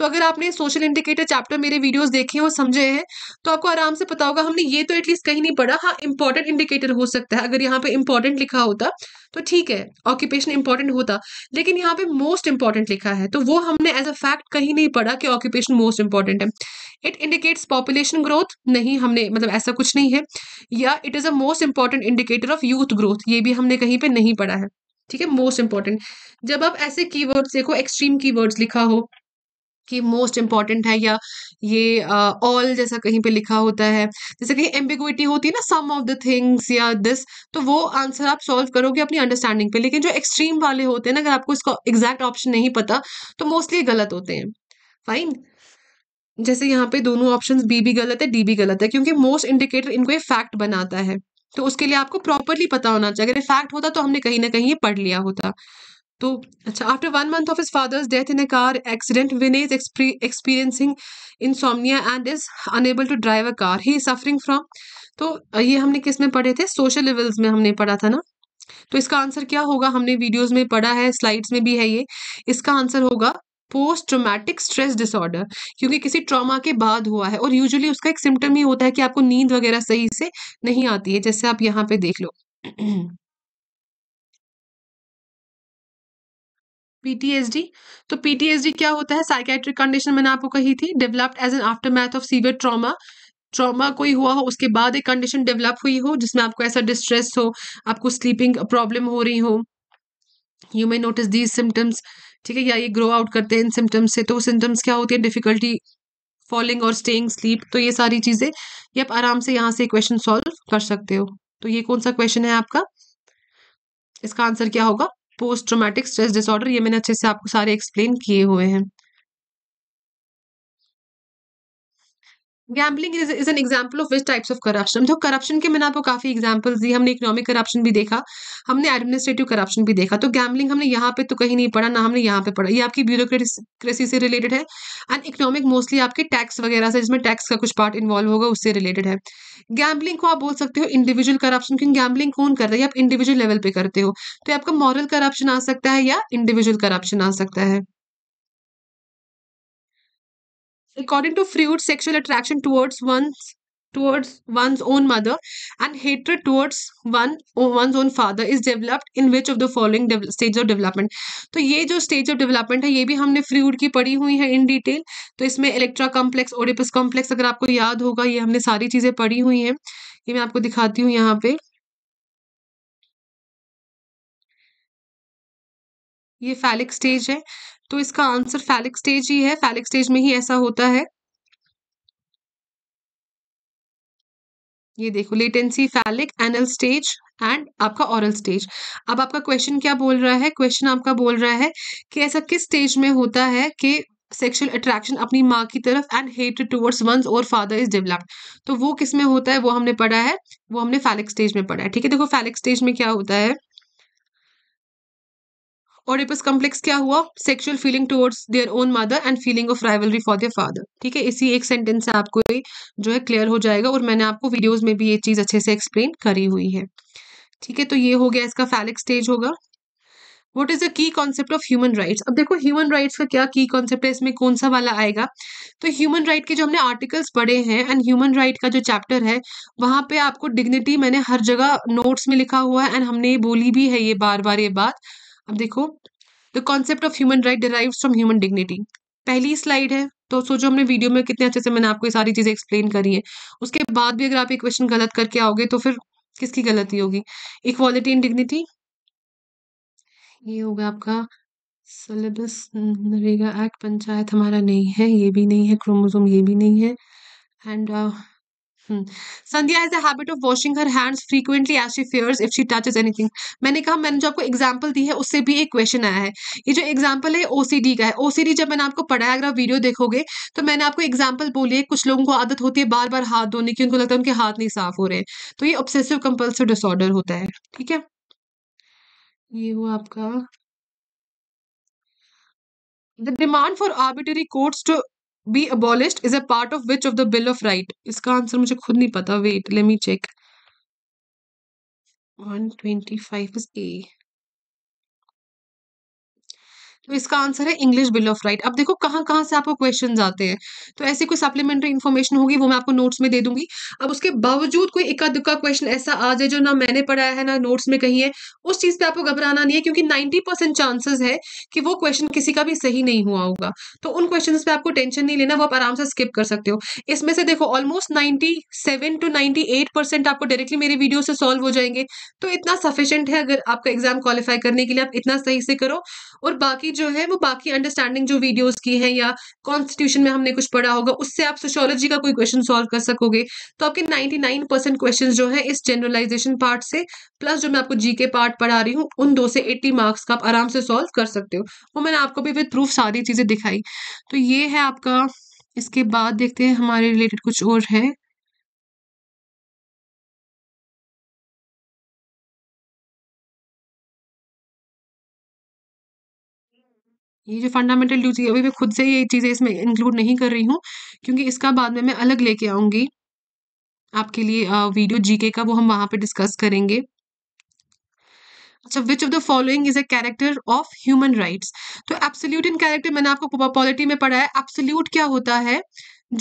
तो अगर आपने सोशल इंडिकेटर चैप्टर मेरे वीडियोज़ देखे हैं और समझे हैं तो आपको आराम से पता होगा हमने ये तो एटलीस्ट कहीं नहीं पढ़ा हाँ इंपॉर्टेंट इंडिकेटर हो सकता है अगर यहाँ पे इंपॉर्टेंट लिखा होता तो ठीक है ऑक्यूपेशन इंपॉर्टेंट होता लेकिन यहाँ पे मोस्ट इंपॉर्टेंट लिखा है तो वो हमने एज अ फैक्ट कहीं नहीं पढ़ा कि ऑक्यूपेशन मोस्ट इंपॉर्टेंट है इट इंडिकेट्स पॉपुलेशन ग्रोथ नहीं हमने मतलब ऐसा कुछ नहीं है या it is a most important indicator of youth growth ये भी हमने कहीं पर नहीं पढ़ा है ठीक है मोस्ट इंपॉर्टेंट जब आप ऐसे कीवर्ड्स देखो एक्सट्रीम कीवर्ड्स लिखा हो कि मोस्ट इम्पॉर्टेंट है या ये ऑल uh, जैसा कहीं पे लिखा होता है जैसे कहीं एम्बिगुइटी होती है ना सम ऑफ द थिंग्स या दिस तो वो आंसर आप सॉल्व करोगे अपनी अंडरस्टैंडिंग पे लेकिन जो एक्सट्रीम वाले होते हैं ना अगर आपको इसका एग्जैक्ट ऑप्शन नहीं पता तो मोस्टली गलत होते हैं फाइन जैसे यहाँ पे दोनों ऑप्शन बी भी गलत है डी भी गलत है क्योंकि मोस्ट इंडिकेटर इनको एक फैक्ट बनाता है तो उसके लिए आपको प्रॉपरली पता होना चाहिए अगर फैक्ट होता तो हमने कहीं ना कहीं ये पढ़ लिया होता तो अच्छा after one month of his father's death in a car accident is experiencing insomnia and is unable to drive a car he suffering from तो ये हमने किस में पढ़े थे सोशल लेवल्स में हमने पढ़ा था ना तो इसका आंसर क्या होगा हमने वीडियोस में पढ़ा है स्लाइड्स में भी है ये इसका आंसर होगा पोस्ट ट्रोमैटिक स्ट्रेस डिसऑर्डर क्योंकि किसी ट्रॉमा के बाद हुआ है और यूजुअली उसका एक सिम्टम ही होता है कि आपको नींद वगैरह सही से नहीं आती है जैसे आप यहाँ पे देख लो पीटीएसडी तो पीटीएसडी क्या होता है साइकेट्रिक कंडीशन मैंने आपको कही थी developed as an aftermath of severe trauma trauma कोई हुआ हो उसके बाद एक कंडीशन डेवलप हुई हो जिसमें आपको ऐसा डिस्ट्रेस हो आपको स्लीपिंग प्रॉब्लम हो रही हो you may notice these symptoms ठीक है या ये ग्रो आउट करते हैं इन सिम्टम्स से तो सिम्टम्स क्या होती है डिफिकल्टी फॉलिंग और स्टेइंग स्लीप तो ये सारी चीज़ें ये आप आराम से यहाँ से क्वेश्चन सॉल्व कर सकते हो तो ये कौन सा क्वेश्चन है आपका इसका आंसर क्या होगा पोस्ट ट्रोमेटिक स्ट्रेस डिसऑर्डर ये मैंने अच्छे से आपको सारे एक्सप्लेन किए हुए हैं gambling is is an example of which types of corruption तो करप्शन के मैंने आपको काफ़ी एग्जाम्पल्स दी हमने इकोनॉमिक करप्शन भी देखा हमने एडमिनिस्ट्रेटिव करप्शन भी देखा तो गैम्बलिंग हमने यहाँ पे तो कहीं नहीं पढ़ा ना हमने यहाँ पे पढ़ा ये आपकी ब्यूरोक्रेसी से रिलेटेड है एंड इकोनॉमिक मोस्टली आपके टैक्स वगैरह से जिसमें टैक्स का कुछ पार्ट इन्वॉल्व होगा उससे रिलेटेड है गैम्बलिंग को आप बोल सकते हो इंडिविजुअल करप्शन क्योंकि गैम्बलिंग कौन कर रहा है आप इंडिविजुअल लेवल पे करते हो तो आपका मॉरल करप्शन आ सकता है या इंडिविजुअल करप्शन आ सकता है according to Freud, sexual attraction towards one's towards one's own mother and hatred towards one or one's own father is developed in which of the following stage of development तो ये जो stage of development है ये भी हमने फ्रूड की पढ़ी हुई है in detail तो इसमें electra complex ओडिपस complex अगर आपको याद होगा ये हमने सारी चीज़ें पढ़ी हुई हैं ये मैं आपको दिखाती हूँ यहाँ पे ये फैलिक स्टेज है तो इसका आंसर फैलिक स्टेज ही है फैलिक स्टेज में ही ऐसा होता है ये देखो latency phallic anal stage and आपका ऑरल स्टेज अब आपका क्वेश्चन क्या बोल रहा है क्वेश्चन आपका बोल रहा है कि ऐसा किस स्टेज में होता है कि सेक्सुअल अट्रैक्शन अपनी माँ की तरफ एंड हेट टूवर्ड्स वंस और फादर इज डेवलप्ड तो वो किस में होता है वो हमने पढ़ा है वो हमने फैलिक स्टेज में पढ़ा है ठीक है देखो फैलिक स्टेज में क्या होता है ओडिपस कॉम्प्लेक्स क्या हुआ sexual feeling towards their own mother and feeling of rivalry for their father ठीक है इसी एक सेंटेंस से आपको ये जो है क्लियर हो जाएगा और मैंने आपको वीडियोज में भी ये चीज अच्छे से एक्सप्लेन करी हुई है ठीक है तो ये हो गया इसका फैलिक स्टेज होगा what is the key concept of human rights अब देखो ह्यूमन राइट्स का क्या की कॉन्सेप्ट है इसमें कौन सा वाला आएगा तो ह्यूमन राइट के जो हमने आर्टिकल्स पढ़े हैं एंड ह्यूमन राइट का जो चैप्टर है वहाँ पे आपको डिग्निटी मैंने हर जगह नोट्स में लिखा हुआ है एंड हमने ये बोली भी है ये बार बार ये बात अब देखो the concept of human right derive from human dignity पहली स्लाइड है तो सोचो हमने वीडियो में कितने अच्छे से मैंने आपको ये सारी चीज़ें एक्सप्लेन करी है उसके बाद भी अगर आप एक क्वेश्चन गलत करके आओगे तो फिर किसकी गलती होगी इक्वालिटी इन डिग्निटी ये होगा आपका सिलेबस नरेगा एक्ट पंचायत हमारा नहीं है ये भी नहीं है क्रोमोजोम ये भी नहीं है and hmm. Sandhya Sandhya has a habit of washing her hands frequently as she fears if she मैंने कहा मैंने जो आपको एग्जाम्पल दी है उससे भी एक क्वेश्चन आया है ये जो एग्जाम्पल है ओसीडी का है ओसीडी जब मैंने आपको पढ़ाया अगर आप वीडियो देखोगे तो मैंने आपको एग्जाम्पल बोली है कुछ लोगों को आदत होती है बार बार हाथ धोने की उनको लगता है उनके हाथ नहीं साफ हो रहे हैं तो ये ऑब्सेसिव कंपल्सिव डिसऑर्डर होता है ठीक है ये हुआ आपका the demand for arbitrary courts to be abolished is a part of which of the bill of right इसका आंसर मुझे खुद नहीं पता wait let me check one five is A तो इसका आंसर है इंग्लिश बिल ऑफ राइट अब देखो कहाँ कहाँ से आपको क्वेश्चन आते हैं तो ऐसी कोई सप्लीमेंट्री इन्फॉर्मेशन होगी वो मैं आपको नोट्स में दे दूंगी अब उसके बावजूद कोई इक्का दुक्का क्वेश्चन ऐसा आ जाए जो ना मैंने पढ़ाया है ना नोट्स में कहीं है उस चीज़ पर आपको घबराना नहीं है क्योंकि नाइन्टी परसेंट चांसेस है कि वो क्वेश्चन किसी का भी सही नहीं हुआ होगा तो उन क्वेश्चन पे आपको टेंशन नहीं लेना वो आप आराम से स्किप कर सकते हो इसमें से देखो almost ninety seven to ninety eight percent आपको डायरेक्टली मेरे वीडियो से सॉल्व हो जाएंगे तो इतना सफिशियंट है अगर आपका एग्जाम क्वालिफाई करने के लिए आप इतना सही से करो और बाकी जो है वो बाकी अंडरस्टैंडिंग जो वीडियोस की है या कॉन्स्टिट्यूशन में हमने कुछ पढ़ा होगा उससे आप सोशोलॉजी का कोई क्वेश्चन सॉल्व कर सकोगे तो आपके नाइन परसेंट क्वेश्चन जो है इस जनरलाइजेशन पार्ट से प्लस जो मैं आपको जी के पार्ट पढ़ा रही हूँ उन दो से एट्टी मार्क्स का आप आराम से सॉल्व कर सकते हो वो मैंने आपको भी विथ प्रूफ सारी चीज़ें दिखाई तो ये है आपका इसके बाद देखते हैं हमारे रिलेटेड कुछ और है ये जो फंडामेंटल ड्यूटी है अभी मैं खुद से ये चीज़ें इसमें इंक्लूड नहीं कर रही हूँ क्योंकि इसका बाद में मैं अलग लेके आऊँगी आपके लिए वीडियो जीके का वो हम वहाँ पे डिस्कस करेंगे अच्छा which of the following is a character of human rights तो एब्सोल्यूट इन कैरेक्टर मैंने आपको पॉलिटी में पढ़ा है एब्सोल्यूट क्या होता है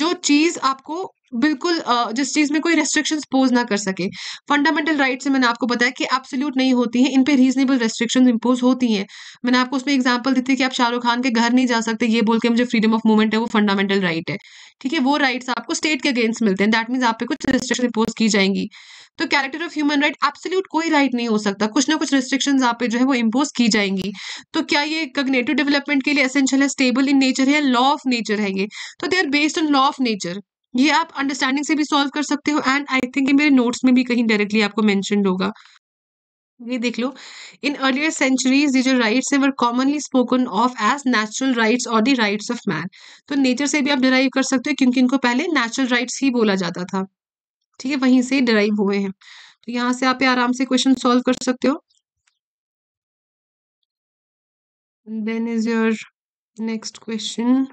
जो चीज़ आपको बिल्कुल जिस चीज़ में कोई रेस्ट्रिक्शंस पोज ना कर सके फंडामेंटल राइट से मैंने आपको बताया कि एब्सोल्यूट नहीं होती है इन पे रीजनेबल रेस्ट्रिक्शन इम्पोज होती हैं मैंने आपको उसमें एग्जांपल दी थी कि आप शाहरुख खान के घर नहीं जा सकते ये बोल के मुझे फ्रीडम ऑफ मूवमेंट है वो फंडामेंटल राइट है ठीक है वो राइट्स आपको स्टेट के अगेंस्ट मिलते हैं दैट मीन्स आप पे कुछ रेस्ट्रिक्शन इम्पोज की जाएंगी तो character of human right absolute कोई राइट नहीं हो सकता कुछ ना कुछ रेस्ट्रिक्शन आप पे जो है वो इम्पोज की जाएंगी तो क्या ये कग्नेटिव डेवलपमेंट के लिए असेंशियल है स्टेबल इन नेचर है लॉ ऑफ नेचर है ये तो they are based on law of nature ये आप अंडरस्टैंडिंग से भी सॉल्व कर सकते हो एंड आई थिंक मेरे नोट्स में भी कहीं डायरेक्टली आपको मैंशन होगा ये देख लो इन अर्लियर सेंचुरीज ये जो राइट्स है were commonly spoken of as natural rights और द राइट्स ऑफ मैन तो नेचर से भी आप डिराइव कर सकते हो क्योंकि इनको पहले नेचुरल राइट्स ही बोला जाता था ठीक है वहीं से डिराइव हुए हैं तो यहाँ से आप आराम से क्वेश्चन सॉल्व कर सकते हो then is your next question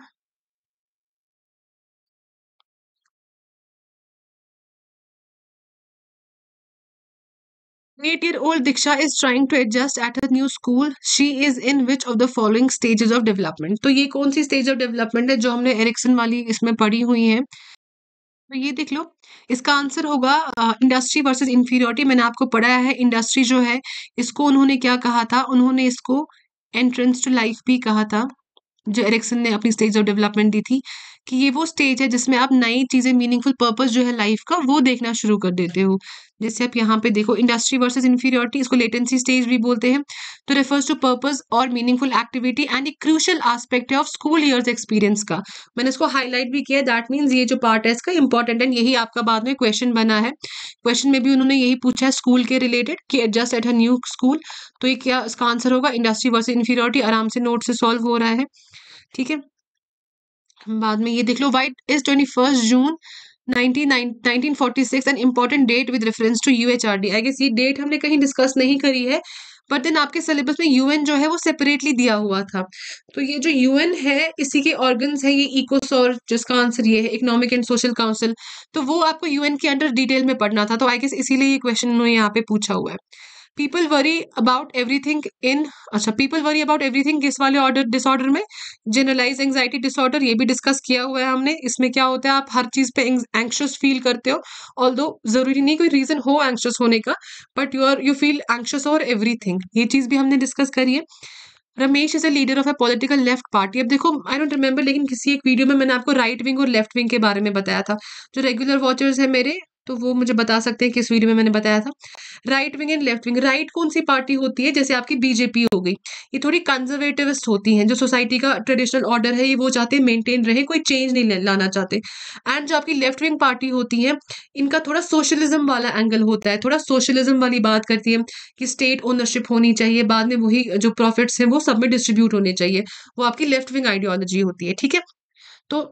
8 year old Diksha is trying to adjust at her new school. She is in which of the following stages of development? तो ये कौन सी stage of development है जो हमने एरिक्सन वाली इसमें पढ़ी हुई है तो ये देख लो इसका आंसर होगा इंडस्ट्री वर्सेज इंफीरियोरिटी मैंने आपको पढ़ाया है इंडस्ट्री जो है इसको उन्होंने क्या कहा था उन्होंने इसको एंट्रेंस टू लाइफ भी कहा था जो एरिक्सन ने अपनी स्टेज ऑफ डेवलपमेंट दी थी कि ये वो स्टेज है जिसमें आप नई चीज़ें मीनिंगफुल पर्पस जो है लाइफ का वो देखना शुरू कर देते हो जैसे आप यहाँ पे देखो इंडस्ट्री वर्सेज इन्फीरियोरिटी इसको लेटेंसी स्टेज भी बोलते हैं तो रेफर्स टू पर्पज और मीनिंगफुल एक्टिविटी एंड एक क्रूशल एस्पेक्ट है ऑफ स्कूल ईयर्स एक्सपीरियंस का मैंने इसको हाईलाइट भी किया दैट मीन्स ये जो पार्ट है इसका इंपॉर्टेंट एंड यही आपका बाद में क्वेश्चन बना है क्वेश्चन में भी उन्होंने यही पूछा है स्कूल के रिलेटेड कि adjust at a new school तो ये क्या इसका आंसर होगा इंडस्ट्री वर्सेज इन्फीरियोरिटी आराम से नोट से सॉल्व हो रहा है ठीक है बाद में ये देख लो what is twenty first June 1946 an important date with reference to D I guess ये डेट हमने कहीं डिस्कस नहीं करी है बट देन आपके सिलेबस में यूएन जो है वो सेपरेटली दिया हुआ था तो ये जो यूएन है इसी के ऑर्गन्स है ये इकोसोर जिसका आंसर ये है इकोनॉमिक एंड सोशल काउंसिल तो वो आपको यूएन के अंडर डिटेल में पढ़ना था तो आई गेस इसीलिए ये क्वेश्चन उन्होंने यहाँ पे पूछा हुआ है people worry about everything in अच्छा पीपल वरी अबाउट थिंग किस वाले ऑर्डर डिसऑर्डर में जनरलाइज एंगजाइटी डिसऑर्डर ये भी डिस्कस किया हुआ है हमने इसमें क्या होता है आप हर चीज़ पे एंक्शस फील करते हो ऑल दो ज़रूरी नहीं कोई रीज़न हो एंक्शस होने का but you are you feel anxious over everything ये चीज़ भी हमने डिस्कस करी है Ramesh is a leader of a political left party अब देखो आई डोंट रिमेंबर लेकिन किसी एक वीडियो में मैंने आपको राइट विंग और लेफ्ट विंग के बारे में बताया था जो रेगुलर वॉचर्स है मेरे तो वो मुझे बता सकते हैं किस वीडियो में मैंने बताया था right wing and left wing right कौन सी पार्टी होती है जैसे आपकी बीजेपी हो गई ये थोड़ी कंजर्वेटिविस्ट होती हैं जो सोसाइटी का ट्रेडिशनल ऑर्डर है ये वो चाहते हैं मेंटेन रहे कोई चेंज नहीं लाना चाहते एंड जो आपकी लेफ्ट विंग पार्टी होती है इनका थोड़ा सोशलिज्म वाला एंगल होता है थोड़ा सोशलिज्म वाली बात करती है कि स्टेट ओनरशिप होनी चाहिए बाद में वही जो प्रॉफिट्स हैं वो सब में डिस्ट्रीब्यूट होने चाहिए वो आपकी लेफ्ट विंग आइडियोलॉजी होती है ठीक है तो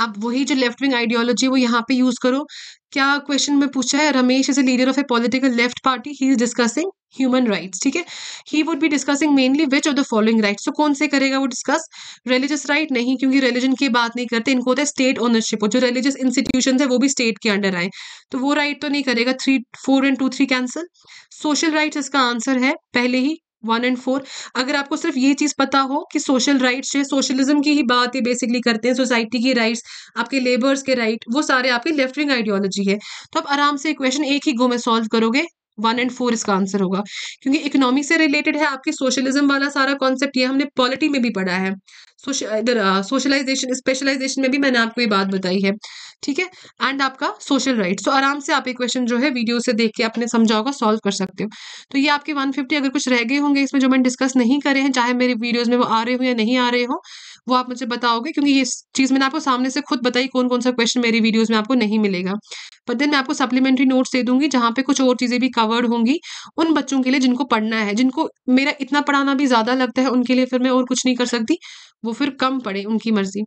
अब वही जो लेफ्ट विंग आइडियोलॉजी वो यहाँ पे यूज करो क्या क्वेश्चन में पूछा है Ramesh is a leader of a political left party he is discussing human rights ठीक है he would be discussing mainly which of the following rights तो कौन से करेगा वो डिस्कस रिलीजियस राइट नहीं क्योंकि रिलीजन की बात नहीं करते इनको होता है स्टेट ओनरशिप जो रिलीजियस इंस्टीट्यूशन है वो भी स्टेट के अंडर आए तो वो राइट तो नहीं करेगा three four and two three cancel social rights इसका आंसर है पहले ही वन एंड फोर अगर आपको सिर्फ ये चीज़ पता हो कि सोशल राइट्स है सोशलिज्म की ही बात है बेसिकली करते हैं सोसाइटी की राइट्स आपके लेबर्स के राइट वो सारे आपकी लेफ्ट विंग आइडियोलॉजी है तो आप आराम से क्वेश्चन एक ही गो में सॉल्व करोगे वन एंड फोर इसका आंसर होगा क्योंकि इकोनॉमिक से रिलेटेड है आपकी सोशलिज्म वाला सारा कॉन्सेप्ट ये हमने पॉलिटी में भी पढ़ा है इधर सोशलाइजेशन स्पेशलाइजेशन में भी मैंने आपको ये बात बताई है ठीक है एंड आपका सोशल राइट सो आराम से आप एक क्वेश्चन जो है वीडियो से देख के आपने समझा होगा सॉल्व कर सकते हो तो ये आपके 150 अगर कुछ रह गए होंगे इसमें जो मैंने डिस्कस नहीं करे हैं चाहे मेरे वीडियोज में वो आ रहे हो या नहीं आ रहे हो वो आप मुझे बताओगे क्योंकि ये चीज़ मैंने आपको सामने से खुद बताई कौन कौन सा क्वेश्चन मेरी वीडियोज में आपको नहीं मिलेगा पर देन मैं आपको सप्लीमेंट्री नोट्स दे दूंगी जहाँ पे कुछ और चीज़ें भी कवर्ड होंगी उन बच्चों के लिए जिनको पढ़ना है जिनको मेरा इतना पढ़ाना भी ज़्यादा लगता है उनके लिए फिर मैं और कुछ नहीं कर सकती वो फिर कम पढ़े उनकी मर्जी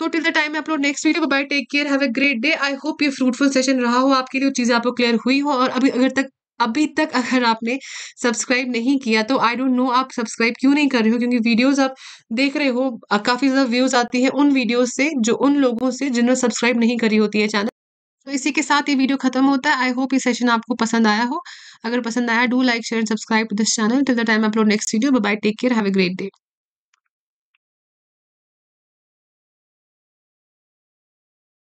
तो till the time upload next video bye take care have a great day I hope ये फ्रूटफुल सेशन रहा हो आपके लिए चीज़ें आपको क्लियर हुई हो और अभी अगर तक अभी तक अगर आपने सब्सक्राइब नहीं किया तो आई डोंट नो आप सब्सक्राइब क्यों नहीं कर रहे हो क्योंकि वीडियोस आप देख रहे हो काफ़ी ज़्यादा व्यूज़ आती है उन वीडियोस से जो उन लोगों से जिन्होंने सब्सक्राइब नहीं करी होती है चैनल तो इसी के साथ ये वीडियो खत्म होता है आई होप ये सेशन आपको पसंद आया हो अगर पसंद आया do like share and subscribe to this channel till the time upload next video bye take care have a great day